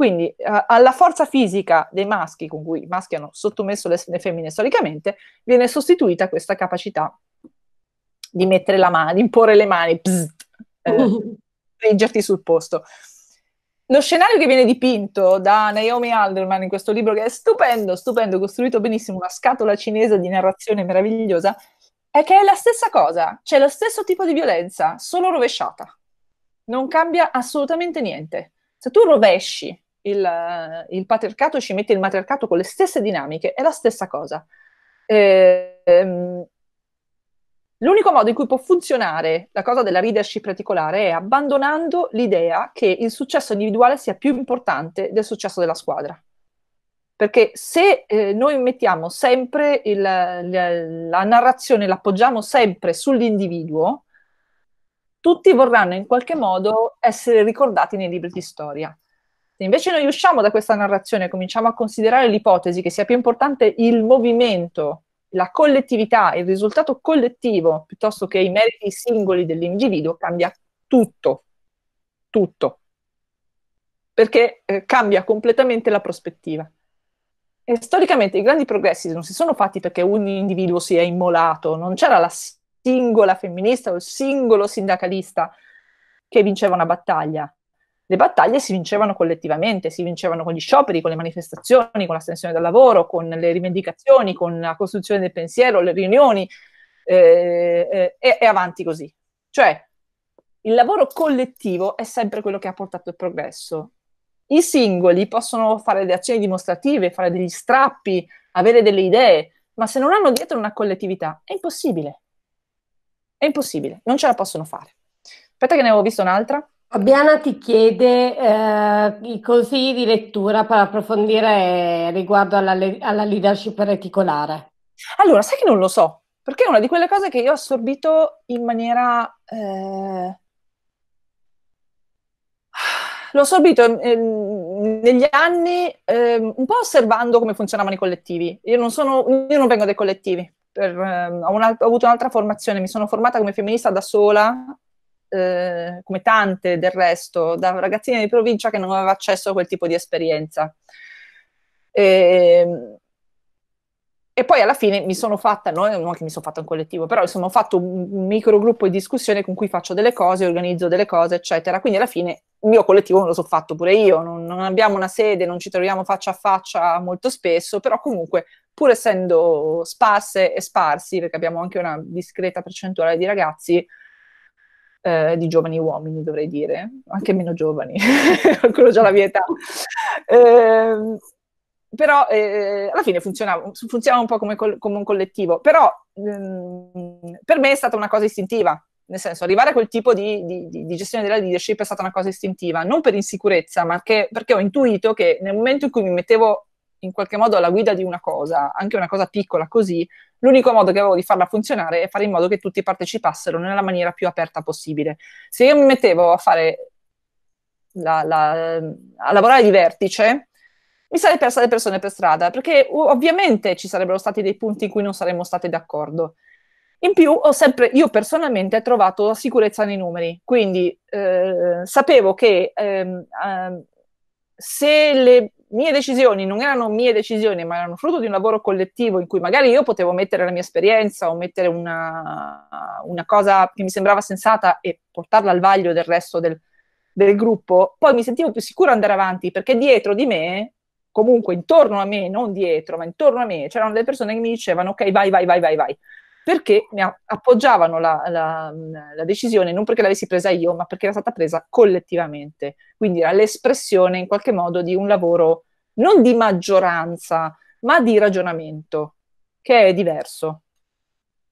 Quindi eh, alla forza fisica dei maschi, con cui i maschi hanno sottomesso le, le femmine storicamente, viene sostituita questa capacità di mettere la mano, di imporre le mani, pss, eh, reggerti sul posto. Lo scenario che viene dipinto da Naomi Alderman in questo libro, che è stupendo, stupendo, costruito benissimo, una scatola cinese di narrazione meravigliosa, è che è la stessa cosa, c'è lo stesso tipo di violenza, solo rovesciata. Non cambia assolutamente niente. Se tu rovesci il, il, patriarcato ci mette il matriarcato con le stesse dinamiche, è la stessa cosa. E, ehm, l'unico modo in cui può funzionare la cosa della leadership particolare è abbandonando l'idea che il successo individuale sia più importante del successo della squadra. Perché se eh, noi mettiamo sempre il, la, la narrazione, l'appoggiamo sempre sull'individuo, tutti vorranno in qualche modo essere ricordati nei libri di storia se invece noi usciamo da questa narrazione e cominciamo a considerare l'ipotesi che sia più importante il movimento, la collettività, il risultato collettivo, piuttosto che i meriti singoli dell'individuo, cambia tutto, tutto, perché eh, cambia completamente la prospettiva. E storicamente i grandi progressi non si sono fatti perché un individuo si è immolato, non c'era la singola femminista o il singolo sindacalista che vinceva una battaglia, le battaglie si vincevano collettivamente, si vincevano con gli scioperi, con le manifestazioni, con l'astensione dal lavoro, con le rivendicazioni, con la costruzione del pensiero, le riunioni eh, eh, e, e avanti così. Cioè, il lavoro collettivo è sempre quello che ha portato il progresso. I singoli possono fare delle azioni dimostrative, fare degli strappi, avere delle idee, ma se non hanno dietro una collettività è impossibile. È impossibile, non ce la possono fare. Aspetta che ne avevo visto un'altra. Fabiana ti chiede eh, i consigli di lettura per approfondire riguardo alla, alla leadership reticolare. Allora, sai che non lo so, perché è una di quelle cose che io ho assorbito in maniera... Eh... L'ho assorbito eh, negli anni ehm, un po' osservando come funzionavano i collettivi. Io non, sono, io non vengo dai collettivi, per, ehm, ho, una, ho avuto un'altra formazione, mi sono formata come femminista da sola eh, come tante del resto, da ragazzine di provincia che non aveva accesso a quel tipo di esperienza. E, ehm, e poi alla fine mi sono fatta, no, non che mi sono fatta un collettivo, però insomma ho fatto un micro gruppo di discussione con cui faccio delle cose, organizzo delle cose, eccetera. Quindi alla fine il mio collettivo me lo sono fatto pure io, non, non abbiamo una sede, non ci troviamo faccia a faccia molto spesso, però comunque pur essendo sparse e sparsi, perché abbiamo anche una discreta percentuale di ragazzi, eh, di giovani uomini, dovrei dire, anche mm. meno giovani, qualcuno già la mia età. Eh, però eh, alla fine funzionava, funziona un po' come, col, come un collettivo, però ehm, per me è stata una cosa istintiva, nel senso arrivare a quel tipo di, di, di, gestione della leadership è stata una cosa istintiva, non per insicurezza, ma che, perché ho intuito che nel momento in cui mi mettevo in qualche modo alla guida di una cosa, anche una cosa piccola così, l'unico modo che avevo di farla funzionare è fare in modo che tutti partecipassero nella maniera più aperta possibile. Se io mi mettevo a fare la, la, a lavorare di vertice, mi sarei persa le persone per strada, perché ovviamente ci sarebbero stati dei punti in cui non saremmo stati d'accordo. In più, ho sempre, io personalmente ho trovato sicurezza nei numeri, quindi eh, sapevo che eh, eh, se le, mie decisioni non erano mie decisioni, ma erano frutto di un lavoro collettivo in cui magari io potevo mettere la mia esperienza o mettere una, una cosa che mi sembrava sensata e portarla al vaglio del resto del, del gruppo, poi mi sentivo più sicura andare avanti perché dietro di me, comunque intorno a me, non dietro, ma intorno a me, c'erano delle persone che mi dicevano ok, vai, vai, vai, vai, vai perché mi appoggiavano la, la, mm, la, decisione non perché l'avessi presa io, ma perché era stata presa collettivamente. Quindi era l'espressione in qualche modo di un lavoro non di maggioranza, ma di ragionamento, che è diverso.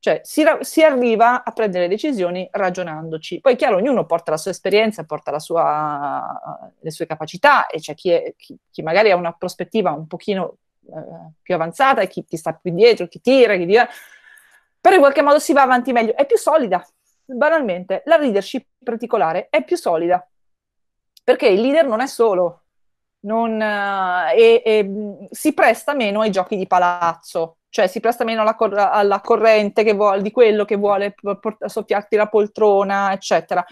Cioè si, si arriva a prendere decisioni ragionandoci. Poi chiaro, ognuno porta la sua esperienza, porta sua, le sue capacità e c'è chi, è, chi, chi magari ha una prospettiva un pochino eh, più avanzata, e chi, ti sta più dietro, chi tira, chi tira. Di però in qualche modo si va avanti meglio, è più solida, banalmente, la leadership in particolare è più solida, perché il leader non è solo, non, eh, eh, si presta meno ai giochi di palazzo, cioè si presta meno alla, cor- alla corrente vuole, di quello che vuole port- soffiarti la poltrona, eccetera.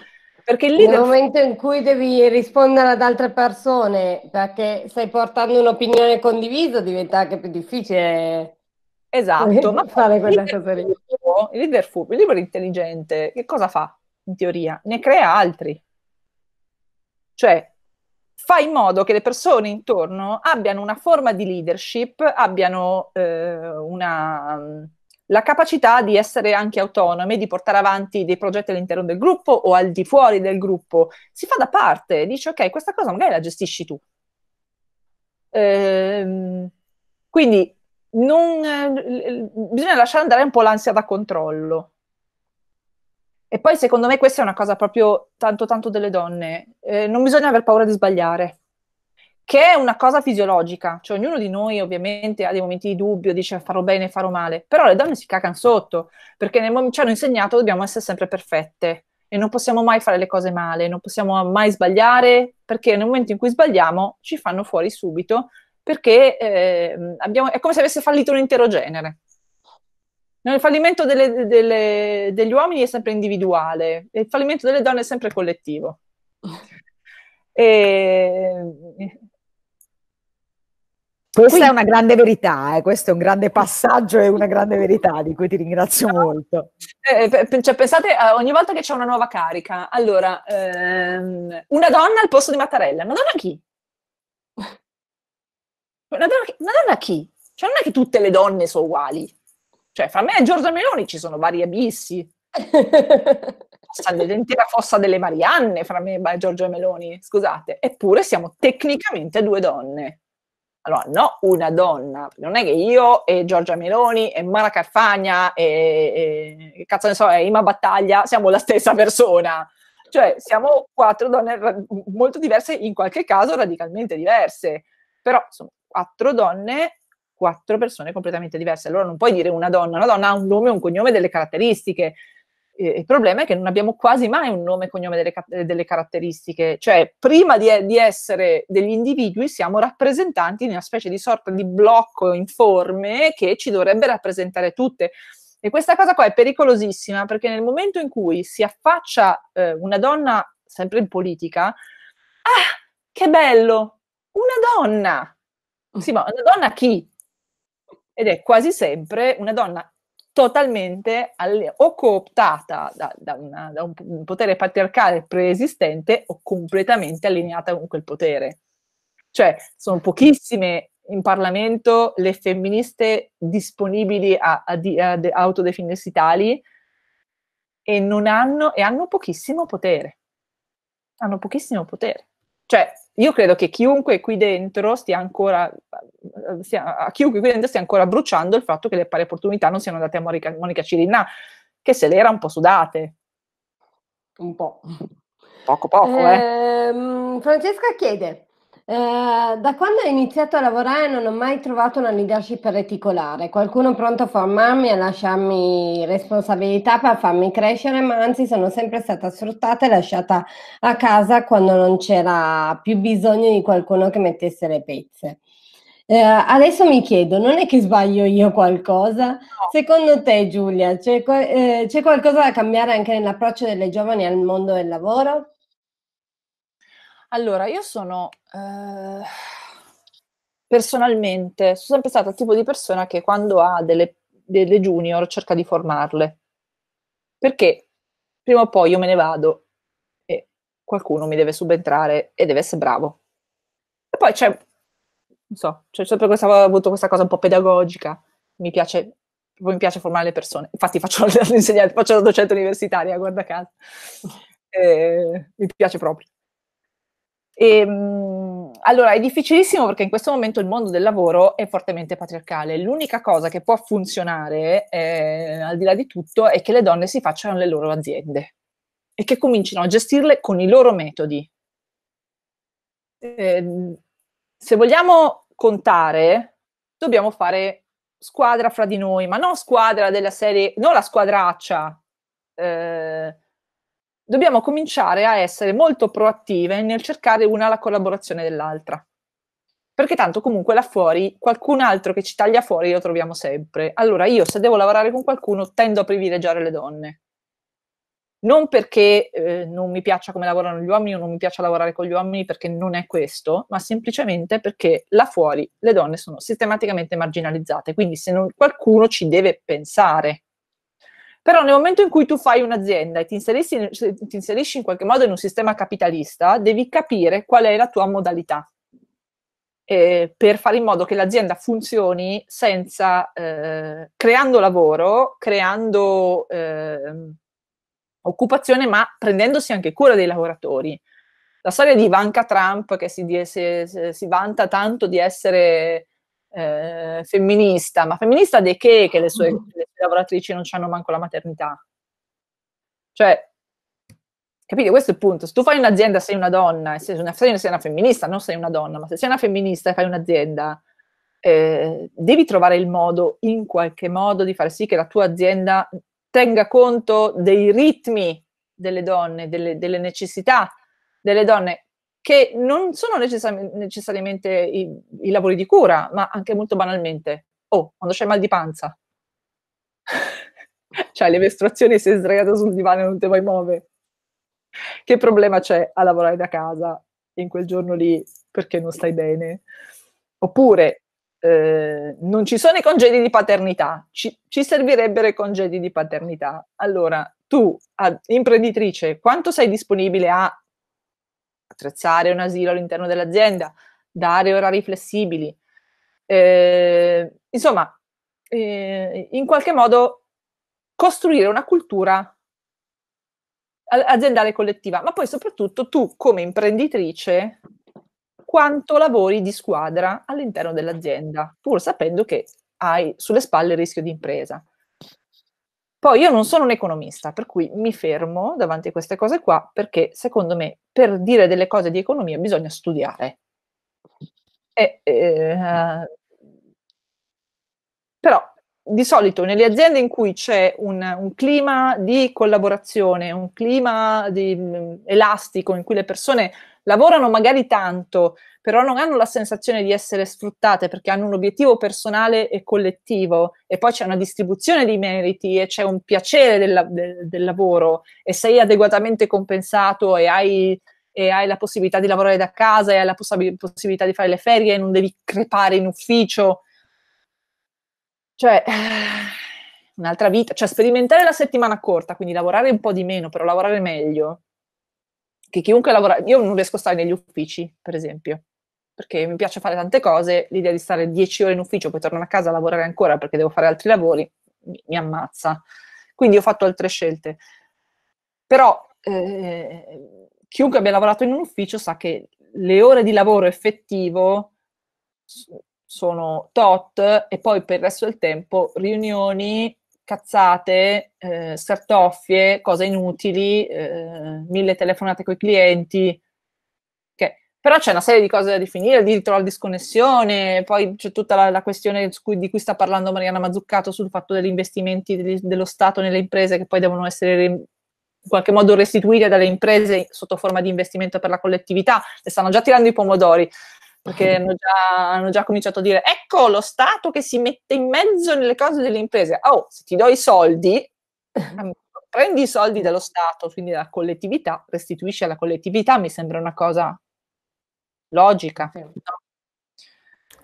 Perché leader... Nel momento in cui devi rispondere ad altre persone perché stai portando un'opinione condivisa diventa anche più difficile Esatto, ma fare quella cosa lì. Il leader furbo, il libero intelligente, che cosa fa in teoria? Ne crea altri. Cioè, fa in modo che le persone intorno abbiano una forma di leadership, abbiano eh, una, la capacità di essere anche autonome, di portare avanti dei progetti all'interno del gruppo o al di fuori del gruppo. Si fa da parte, dice ok, questa cosa magari la gestisci tu. Ehm, quindi non, eh, bisogna lasciare andare un po' l'ansia da controllo. E poi secondo me questa è una cosa proprio tanto tanto delle donne, eh, non bisogna aver paura di sbagliare, che è una cosa fisiologica, cioè ognuno di noi ovviamente ha dei momenti di dubbio, dice farò bene, farò male, però le donne si cacano sotto, perché nel momento ci hanno insegnato che dobbiamo essere sempre perfette e non possiamo mai fare le cose male, non possiamo mai sbagliare, perché nel momento in cui sbagliamo ci fanno fuori subito perché eh, abbiamo, è come se avesse fallito un intero genere. Il fallimento delle, delle, degli uomini è sempre individuale, il fallimento delle donne è sempre collettivo. E... Ehm, Questa Quindi, è una grande verità, eh? questo è un grande passaggio e una grande verità di cui ti ringrazio molto. Eh, eh cioè, pensate ogni volta che c'è una nuova carica, allora, ehm, una donna al posto di Mattarella, una donna chi? Una donna, una donna chi? Cioè non è che tutte le donne sono uguali. Cioè, fra me e Giorgia Meloni ci sono vari abissi. l'intera fossa delle Marianne fra me e Giorgia Meloni, scusate. Eppure siamo tecnicamente due donne. Allora, no una donna, non è che io e Giorgia Meloni e Mara Carfagna e, e cazzo ne so, e Ima Battaglia siamo la stessa persona. Cioè, siamo quattro donne molto diverse, in qualche caso radicalmente diverse. Però insomma, quattro donne, quattro persone completamente diverse. Allora non puoi dire una donna, una donna ha un nome, un cognome, delle caratteristiche. Eh, il problema è che non abbiamo quasi mai un nome e cognome delle, delle, caratteristiche, cioè prima di, di essere degli individui siamo rappresentanti di una specie di sorta di blocco informe che ci dovrebbe rappresentare tutte. E questa cosa qua è pericolosissima perché nel momento in cui si affaccia eh, una donna sempre in politica, ah, che bello, una donna! Sì, ma una donna chi? Ed è quasi sempre una donna totalmente alle- o cooptata da, da, una, da, un potere patriarcale preesistente o completamente allineata con quel potere. Cioè, sono pochissime in Parlamento le femministe disponibili a, a, di, a de- autodefinirsi tali e, hanno, e hanno pochissimo potere. Hanno pochissimo potere. Cioè, io credo che chiunque qui dentro stia ancora, stia, a chiunque qui dentro stia ancora bruciando il fatto che le pari opportunità non siano andate a Monica, Monica Cirinna, che se le era un po' sudate. Un po'. Poco poco, eh. eh. Francesca chiede, eh, da quando ho iniziato a lavorare non ho mai trovato una leadership reticolare, qualcuno pronto a formarmi, e a lasciarmi responsabilità per farmi crescere, ma anzi sono sempre stata sfruttata e lasciata a casa quando non c'era più bisogno di qualcuno che mettesse le pezze. Eh, adesso mi chiedo, non è che sbaglio io qualcosa? No. Secondo te Giulia, c'è, eh, c'è qualcosa da cambiare anche nell'approccio delle giovani al mondo del lavoro? Allora, io sono eh, personalmente, sono sempre stata il tipo di persona che quando ha delle, delle junior cerca di formarle, perché prima o poi io me ne vado e qualcuno mi deve subentrare e deve essere bravo. E poi c'è, non so, c'è sempre questa, avuto questa cosa un po' pedagogica, mi piace mi piace formare le persone, infatti faccio l'insegnante, faccio la docente universitaria, guarda caso, eh, mi piace proprio. E, ehm, allora, è difficilissimo perché in questo momento il mondo del lavoro è fortemente patriarcale. L'unica cosa che può funzionare, eh, al di là di tutto, è che le donne si facciano le loro aziende e che comincino a gestirle con i loro metodi. Eh, se vogliamo contare, dobbiamo fare squadra fra di noi, ma non squadra della serie, non la squadraccia. Eh, dobbiamo cominciare a essere molto proattive nel cercare una la collaborazione dell'altra. Perché tanto comunque là fuori qualcun altro che ci taglia fuori lo troviamo sempre. Allora io se devo lavorare con qualcuno tendo a privilegiare le donne. Non perché eh, non mi piaccia come lavorano gli uomini o non mi piaccia lavorare con gli uomini perché non è questo, ma semplicemente perché là fuori le donne sono sistematicamente marginalizzate. Quindi se non, qualcuno ci deve pensare però nel momento in cui tu fai un'azienda e ti inserisci, ti inserisci in qualche modo in un sistema capitalista, devi capire qual è la tua modalità. Eh, per fare in modo che l'azienda funzioni senza eh, creando lavoro, creando eh, occupazione, ma prendendosi anche cura dei lavoratori. La storia di Ivanka Trump che si, si, si vanta tanto di essere eh, femminista, ma femminista di che che le sue, mm. le sue lavoratrici non hanno manco la maternità? Cioè, capite? Questo è il punto. Se tu fai un'azienda sei una donna, se una, sei una femminista, non sei una donna, ma se sei una femminista e fai un'azienda, eh, devi trovare il modo, in qualche modo, di far sì che la tua azienda tenga conto dei ritmi delle donne, delle, delle necessità delle donne che non sono necessari- necessariamente i, i, lavori di cura, ma anche molto banalmente. Oh, quando c'hai mal di panza, cioè le mestruazioni sei sdraiato sul divano e non ti mai muovere, Che problema c'è a lavorare da casa in quel giorno lì perché non stai bene? Oppure eh, non ci sono i congedi di paternità, ci, ci servirebbero i congedi di paternità. Allora, tu, ad, imprenditrice, quanto sei disponibile a attrezzare un asilo all'interno dell'azienda, dare orari flessibili. Eh, insomma, eh, in qualche modo costruire una cultura aziendale collettiva, ma poi soprattutto tu come imprenditrice quanto lavori di squadra all'interno dell'azienda, pur sapendo che hai sulle spalle il rischio di impresa. Poi io non sono un economista, per cui mi fermo davanti a queste cose qua perché secondo me per dire delle cose di economia bisogna studiare. E, eh, mm. però di solito nelle aziende in cui c'è un, un clima di collaborazione, un clima di, mh, mm, elastico in cui le persone lavorano magari tanto, però non hanno la sensazione di essere sfruttate perché hanno un obiettivo personale e collettivo e poi c'è una distribuzione di meriti e c'è un piacere del, del, del lavoro e sei adeguatamente compensato e hai, e hai, la possibilità di lavorare da casa e hai la possib- possibilità di fare le ferie e non devi crepare in ufficio cioè, un'altra vita, cioè sperimentare la settimana corta, quindi lavorare un po' di meno, però lavorare meglio, che chiunque lavora, io non riesco a stare negli uffici, per esempio, perché mi piace fare tante cose, l'idea di stare dieci ore in ufficio, poi tornare a casa a lavorare ancora perché devo fare altri lavori, mi, mi ammazza. Quindi ho fatto altre scelte. Però eh, chiunque abbia lavorato in un ufficio sa che le ore di lavoro effettivo sono tot e poi per il resto del tempo riunioni, cazzate, eh, scartoffie, cose inutili, eh, mille telefonate con i clienti. Okay. Però c'è una serie di cose da definire, diritto alla disconnessione, poi c'è tutta la, la questione cui, di cui sta parlando Mariana Mazzuccato sul fatto degli investimenti de- dello Stato nelle imprese che poi devono essere in qualche modo restituiti dalle imprese sotto forma di investimento per la collettività, le stanno già tirando i pomodori perché hanno già, hanno già, cominciato a dire ecco lo Stato che si mette in mezzo nelle cose delle imprese. Oh, se ti do i soldi, mm, prendi i soldi dallo Stato, quindi dalla collettività, restituisci alla collettività, mi sembra una cosa logica.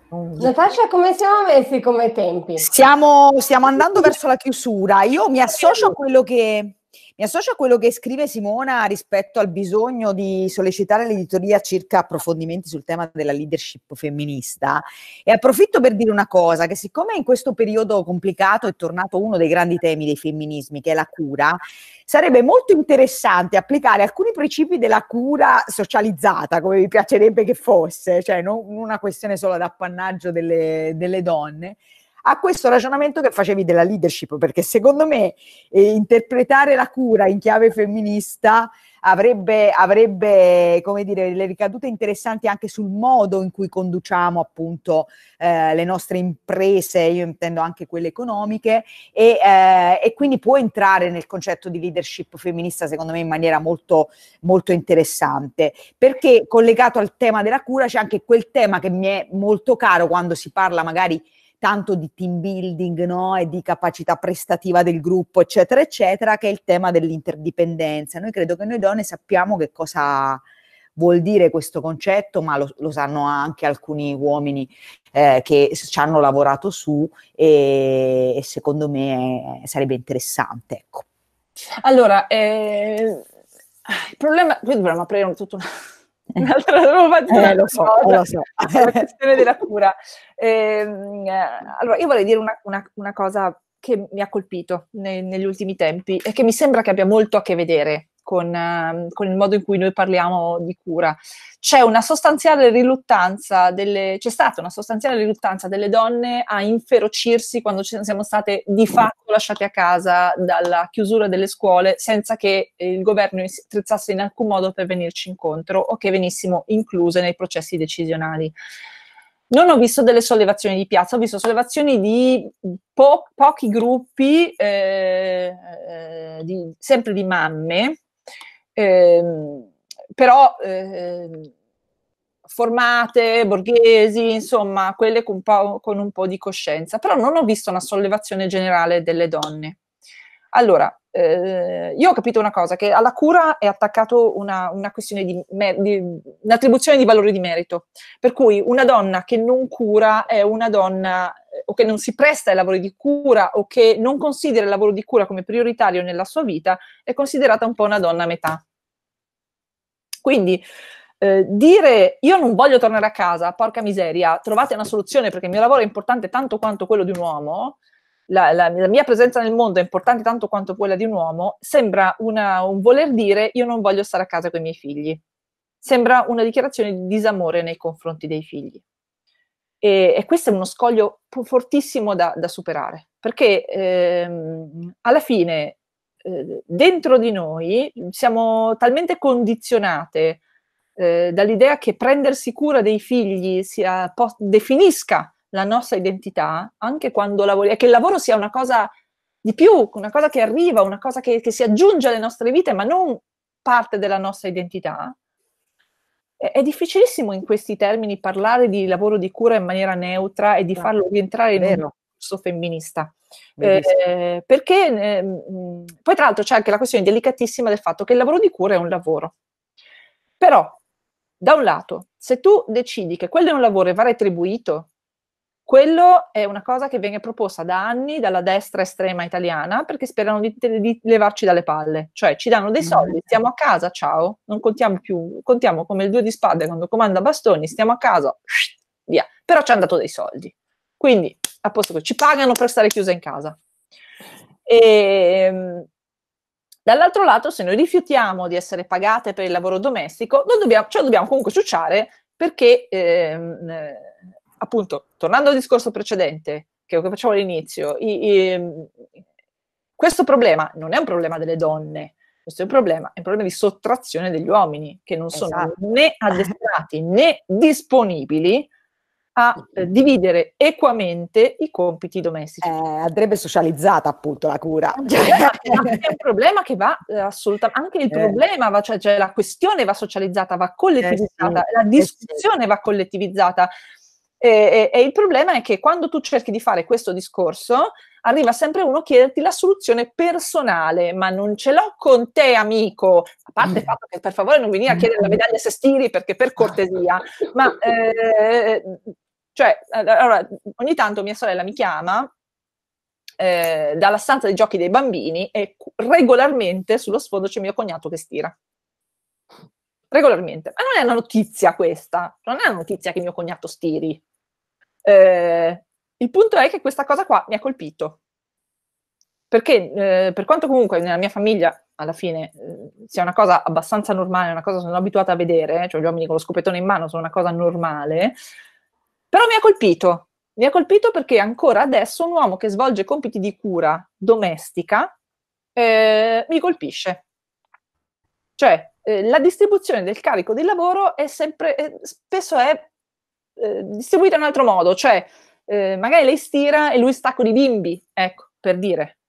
Natascia, come siamo messi come tempi? Stiamo, stiamo andando verso la chiusura. Io mi associo a quello che mi associo a quello che scrive Simona rispetto al bisogno di sollecitare l'editoria circa approfondimenti sul tema della leadership femminista e approfitto per dire una cosa, che siccome in questo periodo complicato è tornato uno dei grandi temi dei femminismi, che è la cura, sarebbe molto interessante applicare alcuni principi della cura socializzata, come vi piacerebbe che fosse, cioè non una questione solo d'appannaggio delle, delle donne a questo ragionamento che facevi della leadership, perché secondo me eh, interpretare la cura in chiave femminista avrebbe, avrebbe come dire, le ricadute interessanti anche sul modo in cui conduciamo appunto eh, le nostre imprese, io intendo anche quelle economiche, e, eh, e, quindi può entrare nel concetto di leadership femminista secondo me in maniera molto, molto interessante, perché collegato al tema della cura c'è anche quel tema che mi è molto caro quando si parla magari tanto di team building no? e di capacità prestativa del gruppo, eccetera, eccetera, che è il tema dell'interdipendenza. Noi credo che noi donne sappiamo che cosa vuol dire questo concetto, ma lo, lo sanno anche alcuni uomini eh, che ci hanno lavorato su e, e secondo me eh, sarebbe interessante. Ecco. Allora, eh, il problema, qui dovremmo aprire tutta una un'altra domanda. eh, lo so, cosa, lo so. la eh. questione della cura. Ehm, allora, io vorrei dire una, una, una cosa che mi ha colpito ne, negli ultimi tempi e che mi sembra che abbia molto a che vedere con, ehm, con, il modo in cui noi parliamo di cura. C'è una sostanziale riluttanza delle, c'è stata una sostanziale riluttanza delle donne a inferocirsi quando siamo state di fatto lasciate a casa dalla chiusura delle scuole senza che il governo strezzasse in alcun modo per venirci incontro o che venissimo incluse nei processi decisionali. Non ho visto delle sollevazioni di piazza, ho visto sollevazioni di po- pochi gruppi, eh, eh di, sempre di mamme, Ehm, però ehm, formate, borghesi, insomma, quelle con, con un po' di coscienza. Però non ho visto una sollevazione generale delle donne. Allora, eh, io ho capito una cosa, che alla cura è attaccato una, una questione di, mer- di, un'attribuzione di valore di merito, per cui una donna che non cura è una donna o che non si presta ai lavori di cura o che non considera il lavoro di cura come prioritario nella sua vita, è considerata un po' una donna a metà. Quindi eh, dire io non voglio tornare a casa, porca miseria, trovate una soluzione perché il mio lavoro è importante tanto quanto quello di un uomo, la, la, la mia presenza nel mondo è importante tanto quanto quella di un uomo, sembra una, un voler dire io non voglio stare a casa con i miei figli. Sembra una dichiarazione di disamore nei confronti dei figli. E, e questo è uno scoglio fortissimo da, da superare, perché ehm, alla fine eh, dentro di noi siamo talmente condizionate eh, dall'idea che prendersi cura dei figli sia, po- definisca la nostra identità, anche quando lavoriamo, che il lavoro sia una cosa di più, una cosa che arriva, una cosa che, che si aggiunge alle nostre vite, ma non parte della nostra identità, è difficilissimo in questi termini parlare di lavoro di cura in maniera neutra e di farlo rientrare in un discorso femminista. Eh, perché eh, poi tra l'altro c'è anche la questione delicatissima del fatto che il lavoro di cura è un lavoro. Però, da un lato, se tu decidi che quello è un lavoro e va retribuito, quello è una cosa che viene proposta da anni dalla destra estrema italiana perché sperano di, di levarci dalle palle, cioè ci danno dei soldi, mm. stiamo a casa, ciao, non contiamo più, contiamo come il due di spade quando comanda bastoni, stiamo a casa, via, però ci hanno dato dei soldi. Quindi, a posto ci pagano per stare chiusa in casa. E, ehm, Dall'altro lato, se noi rifiutiamo di essere pagate per il lavoro domestico, noi dobbiamo, cioè dobbiamo comunque ciucciare perché ehm, appunto, tornando al discorso precedente che, facevo all'inizio, i, i, questo problema non è un problema delle donne, questo è un problema, è un problema di sottrazione degli uomini che non esatto. sono né addestrati né disponibili a eh, dividere equamente i compiti domestici. Eh, andrebbe socializzata appunto la cura. è un problema che va eh, assolutamente, anche il eh. problema, va, cioè, cioè, la questione va socializzata, va collettivizzata, eh sì, la discussione sì. va collettivizzata. E, e, e, il problema è che quando tu cerchi di fare questo discorso, arriva sempre uno a chiederti la soluzione personale, ma non ce l'ho con te, amico. A parte il fatto che per favore non venire a chiedere la medaglia se stiri, perché per cortesia, ma eh, cioè, allora, ogni tanto mia sorella mi chiama eh, dalla stanza dei giochi dei bambini e regolarmente sullo sfondo c'è mio cognato che stira. Regolarmente. Ma non è una notizia questa, non è una notizia che mio cognato stiri. Eh, il punto è che questa cosa qua mi ha colpito. Perché eh, per quanto comunque nella mia famiglia alla fine eh, sia una cosa abbastanza normale, una cosa che sono abituata a vedere, eh, cioè gli uomini con lo scopettone in mano sono una cosa normale, però mi ha colpito. Mi ha colpito perché ancora adesso un uomo che svolge compiti di cura domestica eh, mi colpisce. Cioè, eh, la distribuzione del carico di lavoro è sempre, eh, spesso è eh, distribuita in un altro modo, cioè eh, magari lei stira e lui sta con i bimbi, ecco, per dire,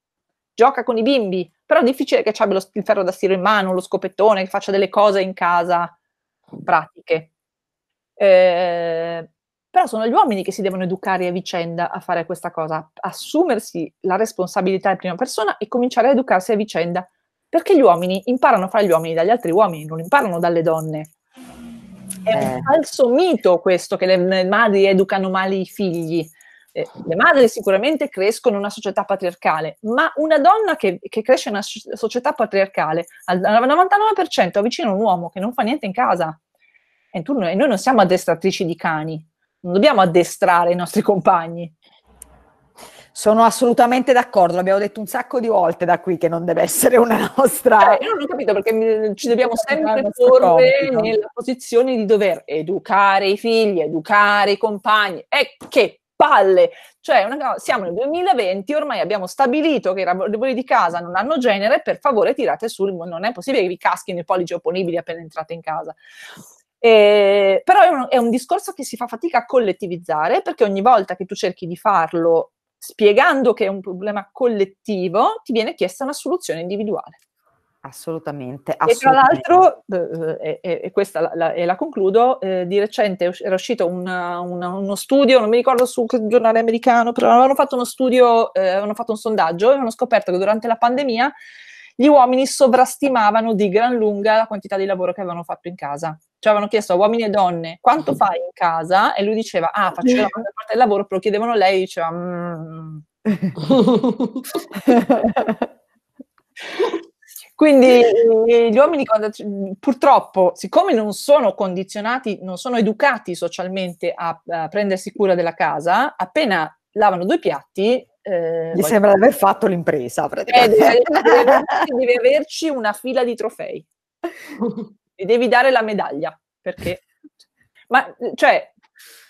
gioca con i bimbi, però è difficile che abbia lo, il ferro da stiro in mano, lo scopettone, che faccia delle cose in casa pratiche. Eh, però sono gli uomini che si devono educare a vicenda a fare questa cosa, assumersi la responsabilità in prima persona e cominciare a educarsi a vicenda, perché gli uomini imparano a fare gli uomini dagli altri uomini, non imparano dalle donne. È un eh. falso mito questo che le madri educano male i figli. Eh, le madri sicuramente crescono in una società patriarcale, ma una donna che, che cresce in una società patriarcale al 99% avvicina un uomo che non fa niente in casa. E, tu, e noi non siamo addestratrici di cani, non dobbiamo addestrare i nostri compagni. Sono assolutamente d'accordo, l'abbiamo detto un sacco di volte da qui che non deve essere una nostra... Eh, io non ho capito perché ci dobbiamo sempre porre compito. nella posizione di dover educare i figli, educare i compagni. E che palle! Cioè, una, siamo nel 2020, ormai abbiamo stabilito che i lavori di casa non hanno genere, per favore tirate su, non è possibile che vi caschino i pollici opponibili appena entrate in casa. Eh, però è un, è un, discorso che si fa fatica a collettivizzare perché ogni volta che tu cerchi di farlo spiegando che è un problema collettivo, ti viene chiesta una soluzione individuale. Assolutamente, assolutamente. E tra l'altro, eh, eh, eh, e, questa la, la, e la concludo, eh, di recente era uscito una, una, uno studio, non mi ricordo su che giornale americano, però avevano fatto uno studio, eh, avevano fatto un sondaggio, e avevano scoperto che durante la pandemia gli uomini sovrastimavano di gran lunga la quantità di lavoro che avevano fatto in casa. Cioè avevano chiesto a uomini e donne quanto mm. fai in casa e lui diceva ah faccio la parte del lavoro, però chiedevano a lei diceva mm. Quindi gli uomini purtroppo, siccome non sono condizionati, non sono educati socialmente a, a prendersi cura della casa, appena lavano due piatti... Eh, Gli sembra di aver fatto l'impresa. Eh, deve, deve, deve averci una fila di trofei. gli devi dare la medaglia, perché... Ma, cioè,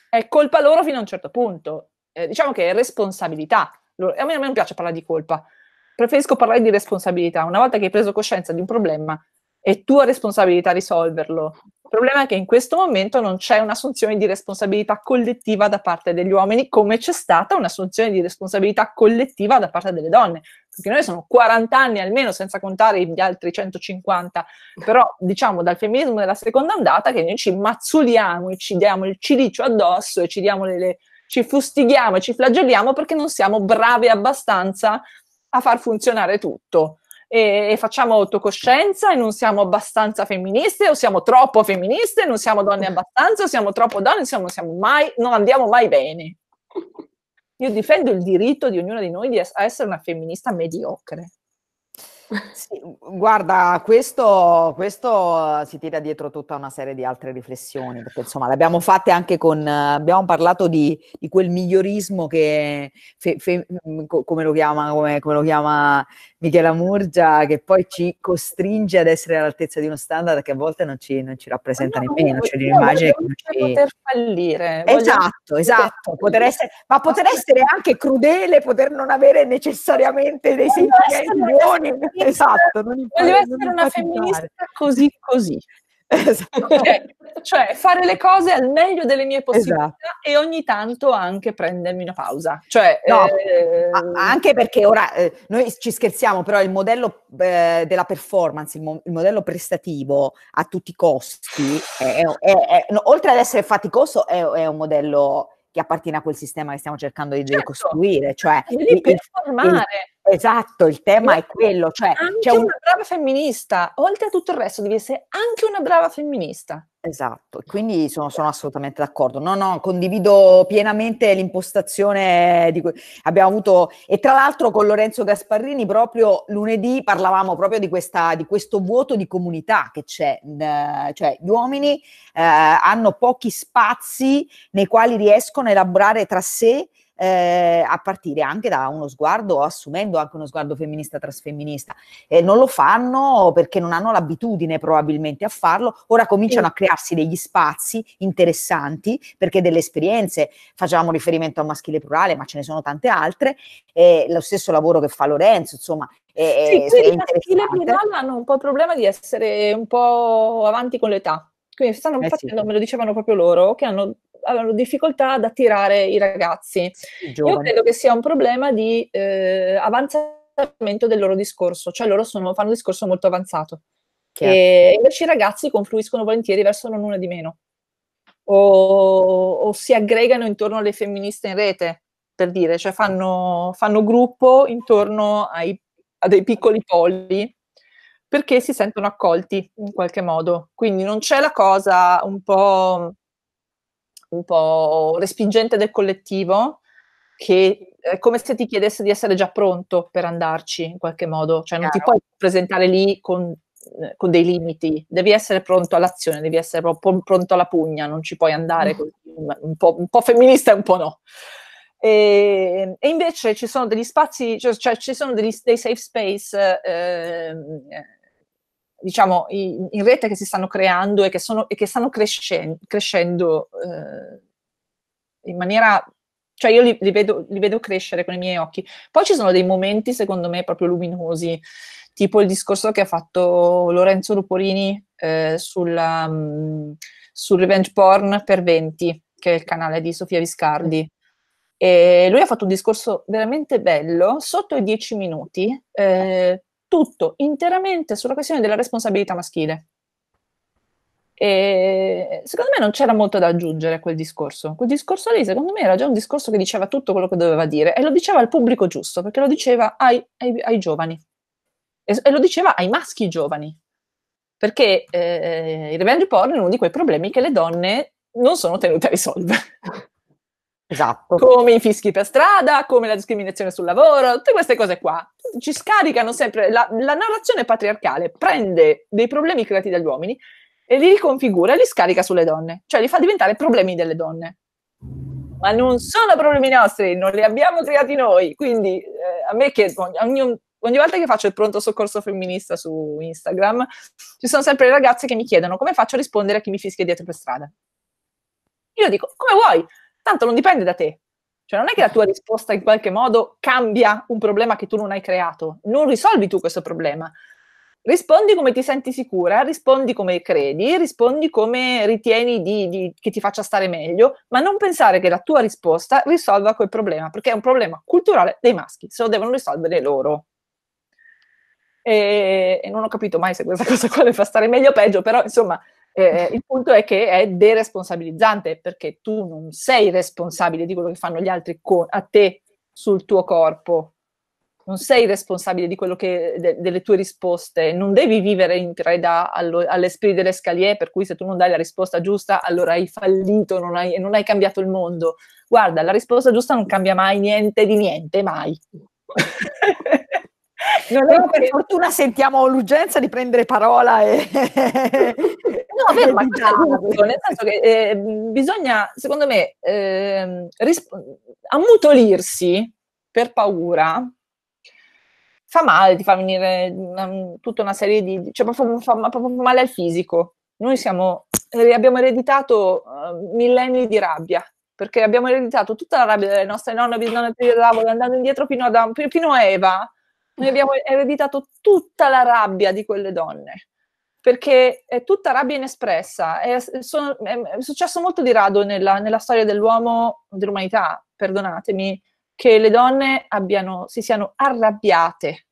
è colpa loro fino a un certo punto. Eh, diciamo che è responsabilità. A me non piace parlare di colpa, preferisco parlare di responsabilità. Una volta che hai preso coscienza di un problema, è tua responsabilità risolverlo. Il problema è che in questo momento non c'è un'assunzione di responsabilità collettiva da parte degli uomini, come c'è stata un'assunzione di responsabilità collettiva da parte delle donne perché noi sono 40 anni almeno, senza contare gli altri 150, però diciamo dal femminismo della seconda ondata che noi ci mazzuliamo e ci diamo il cilicio addosso e ci, le, le, ci fustighiamo e ci flagelliamo perché non siamo bravi abbastanza a far funzionare tutto. E, e facciamo autocoscienza e non siamo abbastanza femministe o siamo troppo femministe, non siamo donne abbastanza o siamo troppo donne, siamo, siamo mai, non andiamo mai bene. Io difendo il diritto di ognuna di noi di es- a essere una femminista mediocre. Sì, guarda, questo, questo, eh, si tira dietro tutta una serie di altre riflessioni, perché insomma le abbiamo fatte anche con, eh, abbiamo parlato di, di quel migliorismo che, fe, fe, mm, come lo chiama, come, come lo chiama Michela Murgia che poi ci costringe ad essere all'altezza di uno standard che a volte non ci, non ci rappresenta no, nemmeno, cioè l'immagine che non ci... poter fallire. Esatto, esatto, poter essere, ma poter essere anche crudele, poter non avere necessariamente dei sentimenti buoni. Esatto, non voglio essere una femminista così così. Esatto. Cioè, cioè, fare le cose al meglio delle mie possibilità esatto. e ogni tanto anche prendermi una pausa. Cioè, no, eh, anche perché ora eh, noi ci scherziamo, però il modello eh, della performance, il, mo- il, modello prestativo a tutti i costi, è, è, è, no, oltre ad essere faticoso, è, un modello che appartiene a quel sistema che stiamo cercando di certo. ricostruire. Cioè, è lì per formare. Esatto, il tema è quello. Cioè, anche c'è un... una brava femminista, oltre a tutto il resto, devi essere anche una brava femminista. Esatto, quindi sono, sono, assolutamente d'accordo. No, no, condivido pienamente l'impostazione di cui abbiamo avuto. E tra l'altro con Lorenzo Gasparrini proprio lunedì parlavamo proprio di, questa, di questo vuoto di comunità che c'è. cioè gli uomini eh, hanno pochi spazi nei quali riescono a elaborare tra sé eh, a partire anche da uno sguardo, assumendo anche uno sguardo femminista trasfemminista. Eh, non lo fanno perché non hanno l'abitudine probabilmente a farlo, ora cominciano a crearsi degli spazi interessanti perché delle esperienze, facevamo riferimento a maschile plurale, ma ce ne sono tante altre, eh, lo stesso lavoro che fa Lorenzo, insomma, è, sì, quindi i plurale hanno un po' il problema di essere un po' avanti con l'età. Quindi stanno eh facendo, sì. me lo dicevano proprio loro, che hanno avevano difficoltà ad attirare i ragazzi. Giovani. Io credo che sia un problema di eh, avanzamento del loro discorso, cioè loro sono, fanno un discorso molto avanzato. Chiaro. E invece i ragazzi confluiscono volentieri verso non una di meno. O, o, si aggregano intorno alle femministe in rete, per dire, cioè fanno, fanno gruppo intorno ai, a dei piccoli polli perché si sentono accolti in qualche modo. Quindi non c'è la cosa un po' un po' respingente del collettivo, che è eh, come se ti chiedesse di essere già pronto per andarci in qualche modo, cioè non Chiaro. ti puoi presentare lì con, eh, con, dei limiti, devi essere pronto all'azione, devi essere proprio pronto alla pugna, non ci puoi andare mm. così, un, po', un po' femminista e un po' no. E, e, invece ci sono degli spazi, cioè, cioè ci sono degli, dei safe space eh, ehm, diciamo, in, in, rete che si stanno creando e che, sono, e che stanno crescendo, crescendo eh, in maniera... Cioè io li, li, vedo, li vedo crescere con i miei occhi. Poi ci sono dei momenti, secondo me, proprio luminosi, tipo il discorso che ha fatto Lorenzo Luporini eh, sulla, mh, mm, sul revenge porn per 20, che è il canale di Sofia Viscardi. E lui ha fatto un discorso veramente bello, sotto i 10 minuti, eh, tutto interamente sulla questione della responsabilità maschile. E secondo me non c'era molto da aggiungere a quel discorso. Quel discorso lì, secondo me, era già un discorso che diceva tutto quello che doveva dire e lo diceva al pubblico giusto, perché lo diceva ai, ai, ai giovani e, e, lo diceva ai maschi giovani. Perché eh, eh il revenge porn è uno di quei problemi che le donne non sono tenute a risolvere. Esatto. Come i fischi per strada, come la discriminazione sul lavoro, tutte queste cose qua. Ci scaricano sempre, la, la narrazione patriarcale prende dei problemi creati dagli uomini e li riconfigura e li scarica sulle donne, cioè li fa diventare problemi delle donne. Ma non sono problemi nostri, non li abbiamo creati noi. Quindi eh, a me che ogni, ogni volta che faccio il pronto soccorso femminista su Instagram, ci sono sempre le ragazze che mi chiedono come faccio a rispondere a chi mi fischia dietro per strada. Io dico, come vuoi? tanto non dipende da te. Cioè non è che la tua risposta in qualche modo cambia un problema che tu non hai creato, non risolvi tu questo problema. Rispondi come ti senti sicura, rispondi come credi, rispondi come ritieni di, di, che ti faccia stare meglio, ma non pensare che la tua risposta risolva quel problema, perché è un problema culturale dei maschi, se lo devono risolvere loro. E, e non ho capito mai se questa cosa qua le fa stare meglio o peggio, però insomma eh, eh, il punto è che è deresponsabilizzante perché tu non sei responsabile di quello che fanno gli altri co- a te sul tuo corpo, non sei responsabile di quello che, de, delle tue risposte, non devi vivere in preda allo, all'esprit delle scalie, per cui se tu non dai la risposta giusta allora hai fallito, non non hai cambiato il mondo. Guarda, la risposta giusta non cambia mai niente di niente, mai. Però per fortuna sentiamo l'urgenza di prendere parola e... no, vero, ma questo nel senso che eh, bisogna, secondo me, eh, risp- ammutolirsi per paura fa male, ti fa venire um, tutta una serie di... cioè proprio, fa, fa, fa, male al fisico. Noi siamo, abbiamo ereditato uh, millenni di rabbia, perché abbiamo ereditato tutta la rabbia delle nostre nonne, bisnonne, andando indietro fino a, fino a Eva, noi abbiamo ereditato tutta la rabbia di quelle donne, perché è tutta rabbia inespressa. È, sono, è, è successo molto di rado nella, nella storia dell'uomo, dell'umanità, perdonatemi, che le donne abbiano, si siano arrabbiate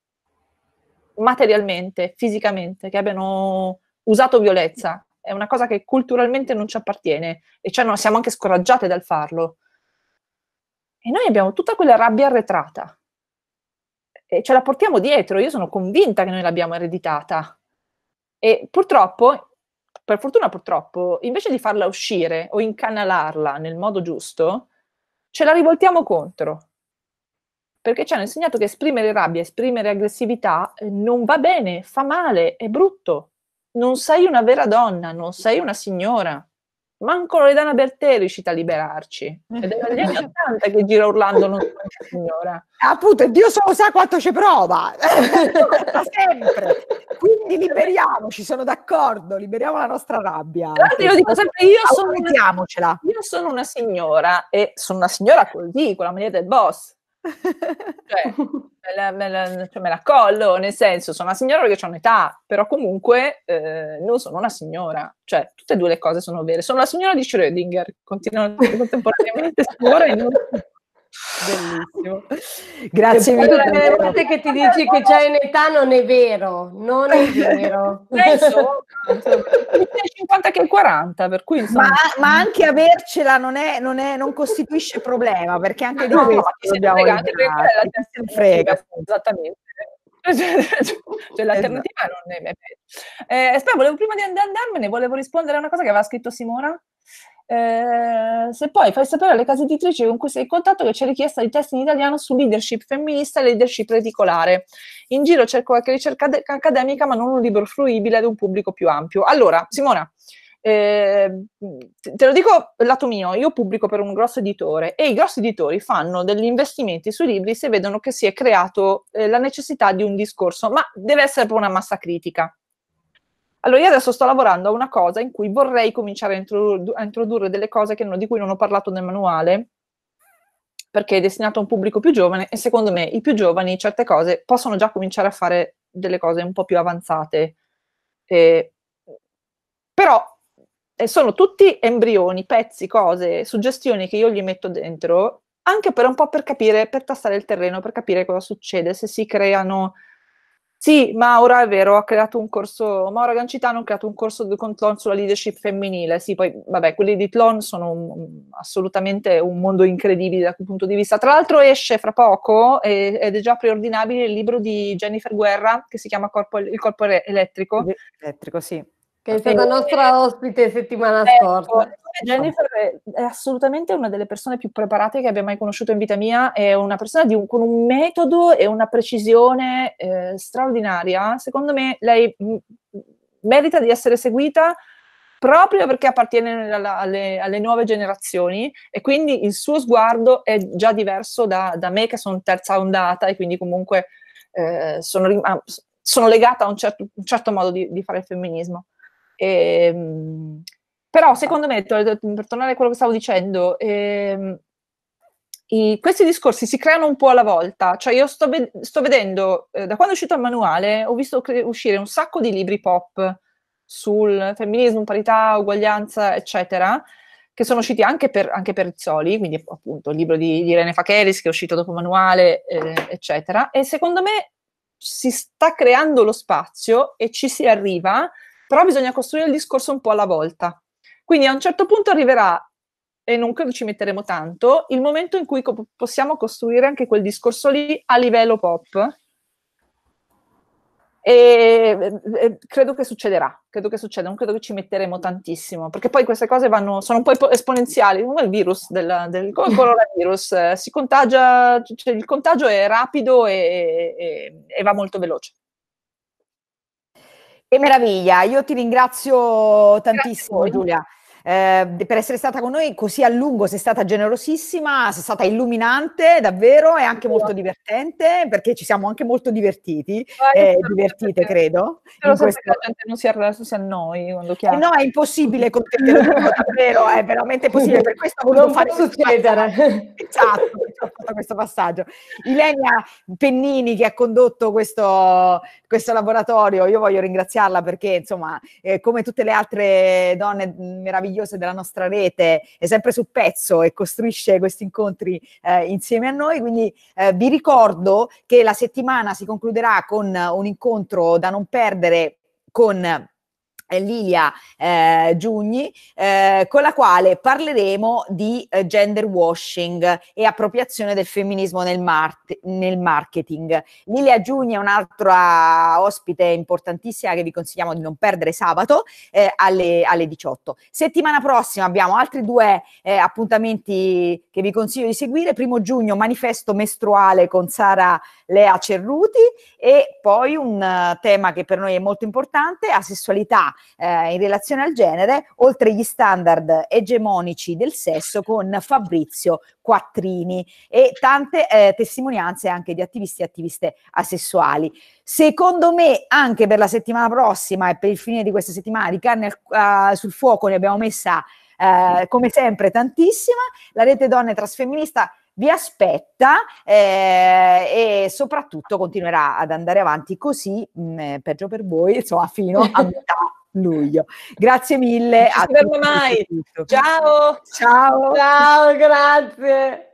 materialmente, fisicamente, che abbiano usato violenza. È una cosa che culturalmente non ci appartiene e cioè non siamo anche scoraggiate dal farlo. E noi abbiamo tutta quella rabbia arretrata e ce la portiamo dietro, io sono convinta che noi l'abbiamo ereditata. E purtroppo, per fortuna purtroppo, invece di farla uscire o incanalarla nel modo giusto, ce la rivoltiamo contro. Perché ci hanno insegnato che esprimere rabbia, esprimere aggressività eh, non va bene, fa male, è brutto. Non sei una vera donna, non sei una signora manco Loredana Bertè è riuscita a liberarci. Ed è dagli anni 80 che gira urlando non so signora. Appunto, Dio solo sa quanto ci prova. sempre. Quindi liberiamoci, sono d'accordo, liberiamo la nostra rabbia. L'altro io dico sempre, io sono, una, io sono una signora e sono una signora così, con la maniera del boss cioè, me la, me, la, cioè me la, collo, nel senso, sono una signora perché ho un'età, però comunque eh, non sono una signora. Cioè, tutte e due le cose sono vere. Sono la signora di Schrödinger, continuano contemporaneamente signora scuola e non Bellissimo. Grazie mille. Tutte le volte che ti dici che c'è in età non è vero, non è vero. Penso, 50 che 40, per cui insomma... ma, ma, anche avercela non, è, non, è, non, costituisce problema, perché anche di no, questo no, dobbiamo fregati, liberarci. Frega. Esattamente. Cioè, cioè, l'alternativa non è... Eh, aspetta, volevo, prima di andarmene, volevo rispondere a una cosa che aveva scritto Simona. Eh, se poi fai sapere alle case editrici con cui sei in contatto che c'è richiesta di test in italiano su leadership femminista e leadership reticolare. In giro cerco qualche ricerca de- accademica, ma non un libro fruibile ad un pubblico più ampio. Allora, Simona, eh, te lo dico lato mio, io pubblico per un grosso editore e i grossi editori fanno degli investimenti sui libri se vedono che si è creato eh, la necessità di un discorso, ma deve essere per una massa critica. Allora, io adesso sto lavorando a una cosa in cui vorrei cominciare a, introdu- a introdurre delle cose non, di cui non ho parlato nel manuale, perché è destinato a un pubblico più giovane e secondo me i più giovani certe cose possono già cominciare a fare delle cose un po' più avanzate. Eh, però eh, sono tutti embrioni, pezzi, cose, suggestioni che io gli metto dentro, anche per un po' per capire, per tastare il terreno, per capire cosa succede, se si creano sì, Maura è vero, ha creato un corso, Maura Gancitano ha creato un corso con Tlon sulla leadership femminile. Sì, poi vabbè, quelli di Tlon sono un, assolutamente un mondo incredibile da quel punto di vista. Tra l'altro esce fra poco e, ed è già preordinabile il libro di Jennifer Guerra che si chiama Corpo, Il corpo elettrico. Elettrico, sì. Che è stata eh, nostra ospite settimana ecco, scorsa. Jennifer è assolutamente una delle persone più preparate che abbia mai conosciuto in vita mia, è una persona un, con un metodo e una precisione eh, straordinaria. Secondo me lei m- mm, merita di essere seguita proprio perché appartiene alla, alle, alle, nuove generazioni e quindi il suo sguardo è già diverso da, da me che sono terza ondata e quindi comunque eh, sono, ah, sono, legata a un certo, un certo modo di, di fare il femminismo. E, ehm, però secondo me, per tornare a quello che stavo dicendo, ehm, i, questi discorsi si creano un po' alla volta. Cioè io sto, sto vedendo, eh, da quando è uscito il manuale, ho visto cre- uscire un sacco di libri pop sul femminismo, parità, uguaglianza, eccetera, che sono usciti anche per, anche per Rizzoli, quindi appunto il libro di, di Irene Facheris che è uscito dopo il manuale, eh, eccetera. E secondo me si sta creando lo spazio e ci si arriva, però bisogna costruire il discorso un po' alla volta. Quindi a un certo punto arriverà, e non credo ci metteremo tanto, il momento in cui co- possiamo costruire anche quel discorso lì a livello pop. E, e credo che succederà, credo che succeda, non credo che ci metteremo tantissimo, perché poi queste cose vanno, sono po' esponenziali, come il virus del, del coronavirus, eh, si contagia, cioè il contagio è rapido e, e, e va molto veloce. Che meraviglia, io ti ringrazio tantissimo Giulia eh, per essere stata con noi così a lungo, sei stata generosissima, sei stata illuminante davvero e anche molto divertente perché ci siamo anche molto divertiti, eh, divertite credo. Però questo... la gente non si arresta, si annoi quando chiama. Eh, no, è impossibile con te, davvero, eh, è veramente possibile, per questo volevo fare succedere. Esatto, fatto questo passaggio. Ilenia Pennini che ha condotto questo, questo laboratorio, io voglio ringraziarla perché insomma, eh, come tutte le altre donne meravigliose, meravigliose della nostra rete, è sempre sul pezzo e costruisce questi incontri eh, insieme a noi. Quindi eh, vi ricordo che la settimana si concluderà con un incontro da non perdere con eh, Lilia eh, Giugni, eh, con la quale parleremo di eh, gender washing e appropriazione del femminismo nel, mar- nel, marketing. Lilia Giugni è un'altra ospite importantissima che vi consigliamo di non perdere sabato eh, alle, alle, 18. Settimana prossima abbiamo altri due eh, appuntamenti che vi consiglio di seguire. Primo giugno manifesto mestruale con Sara Lea Cerruti e poi un eh, tema che per noi è molto importante, asessualità eh, in relazione al genere, oltre gli standard egemonici del sesso con Fabrizio Quattrini e tante eh, testimonianze anche di attivisti e attiviste asessuali. Secondo me anche per la settimana prossima e per il fine di questa settimana di carne uh, sul fuoco ne abbiamo messa eh, come sempre tantissima. La rete donne trasfemminista vi aspetta eh, e soprattutto continuerà ad andare avanti così, mh, mm, eh, peggio per voi, insomma, fino a metà luglio. Grazie mille. Non ci mai. Ciao. Ciao. Ciao, grazie.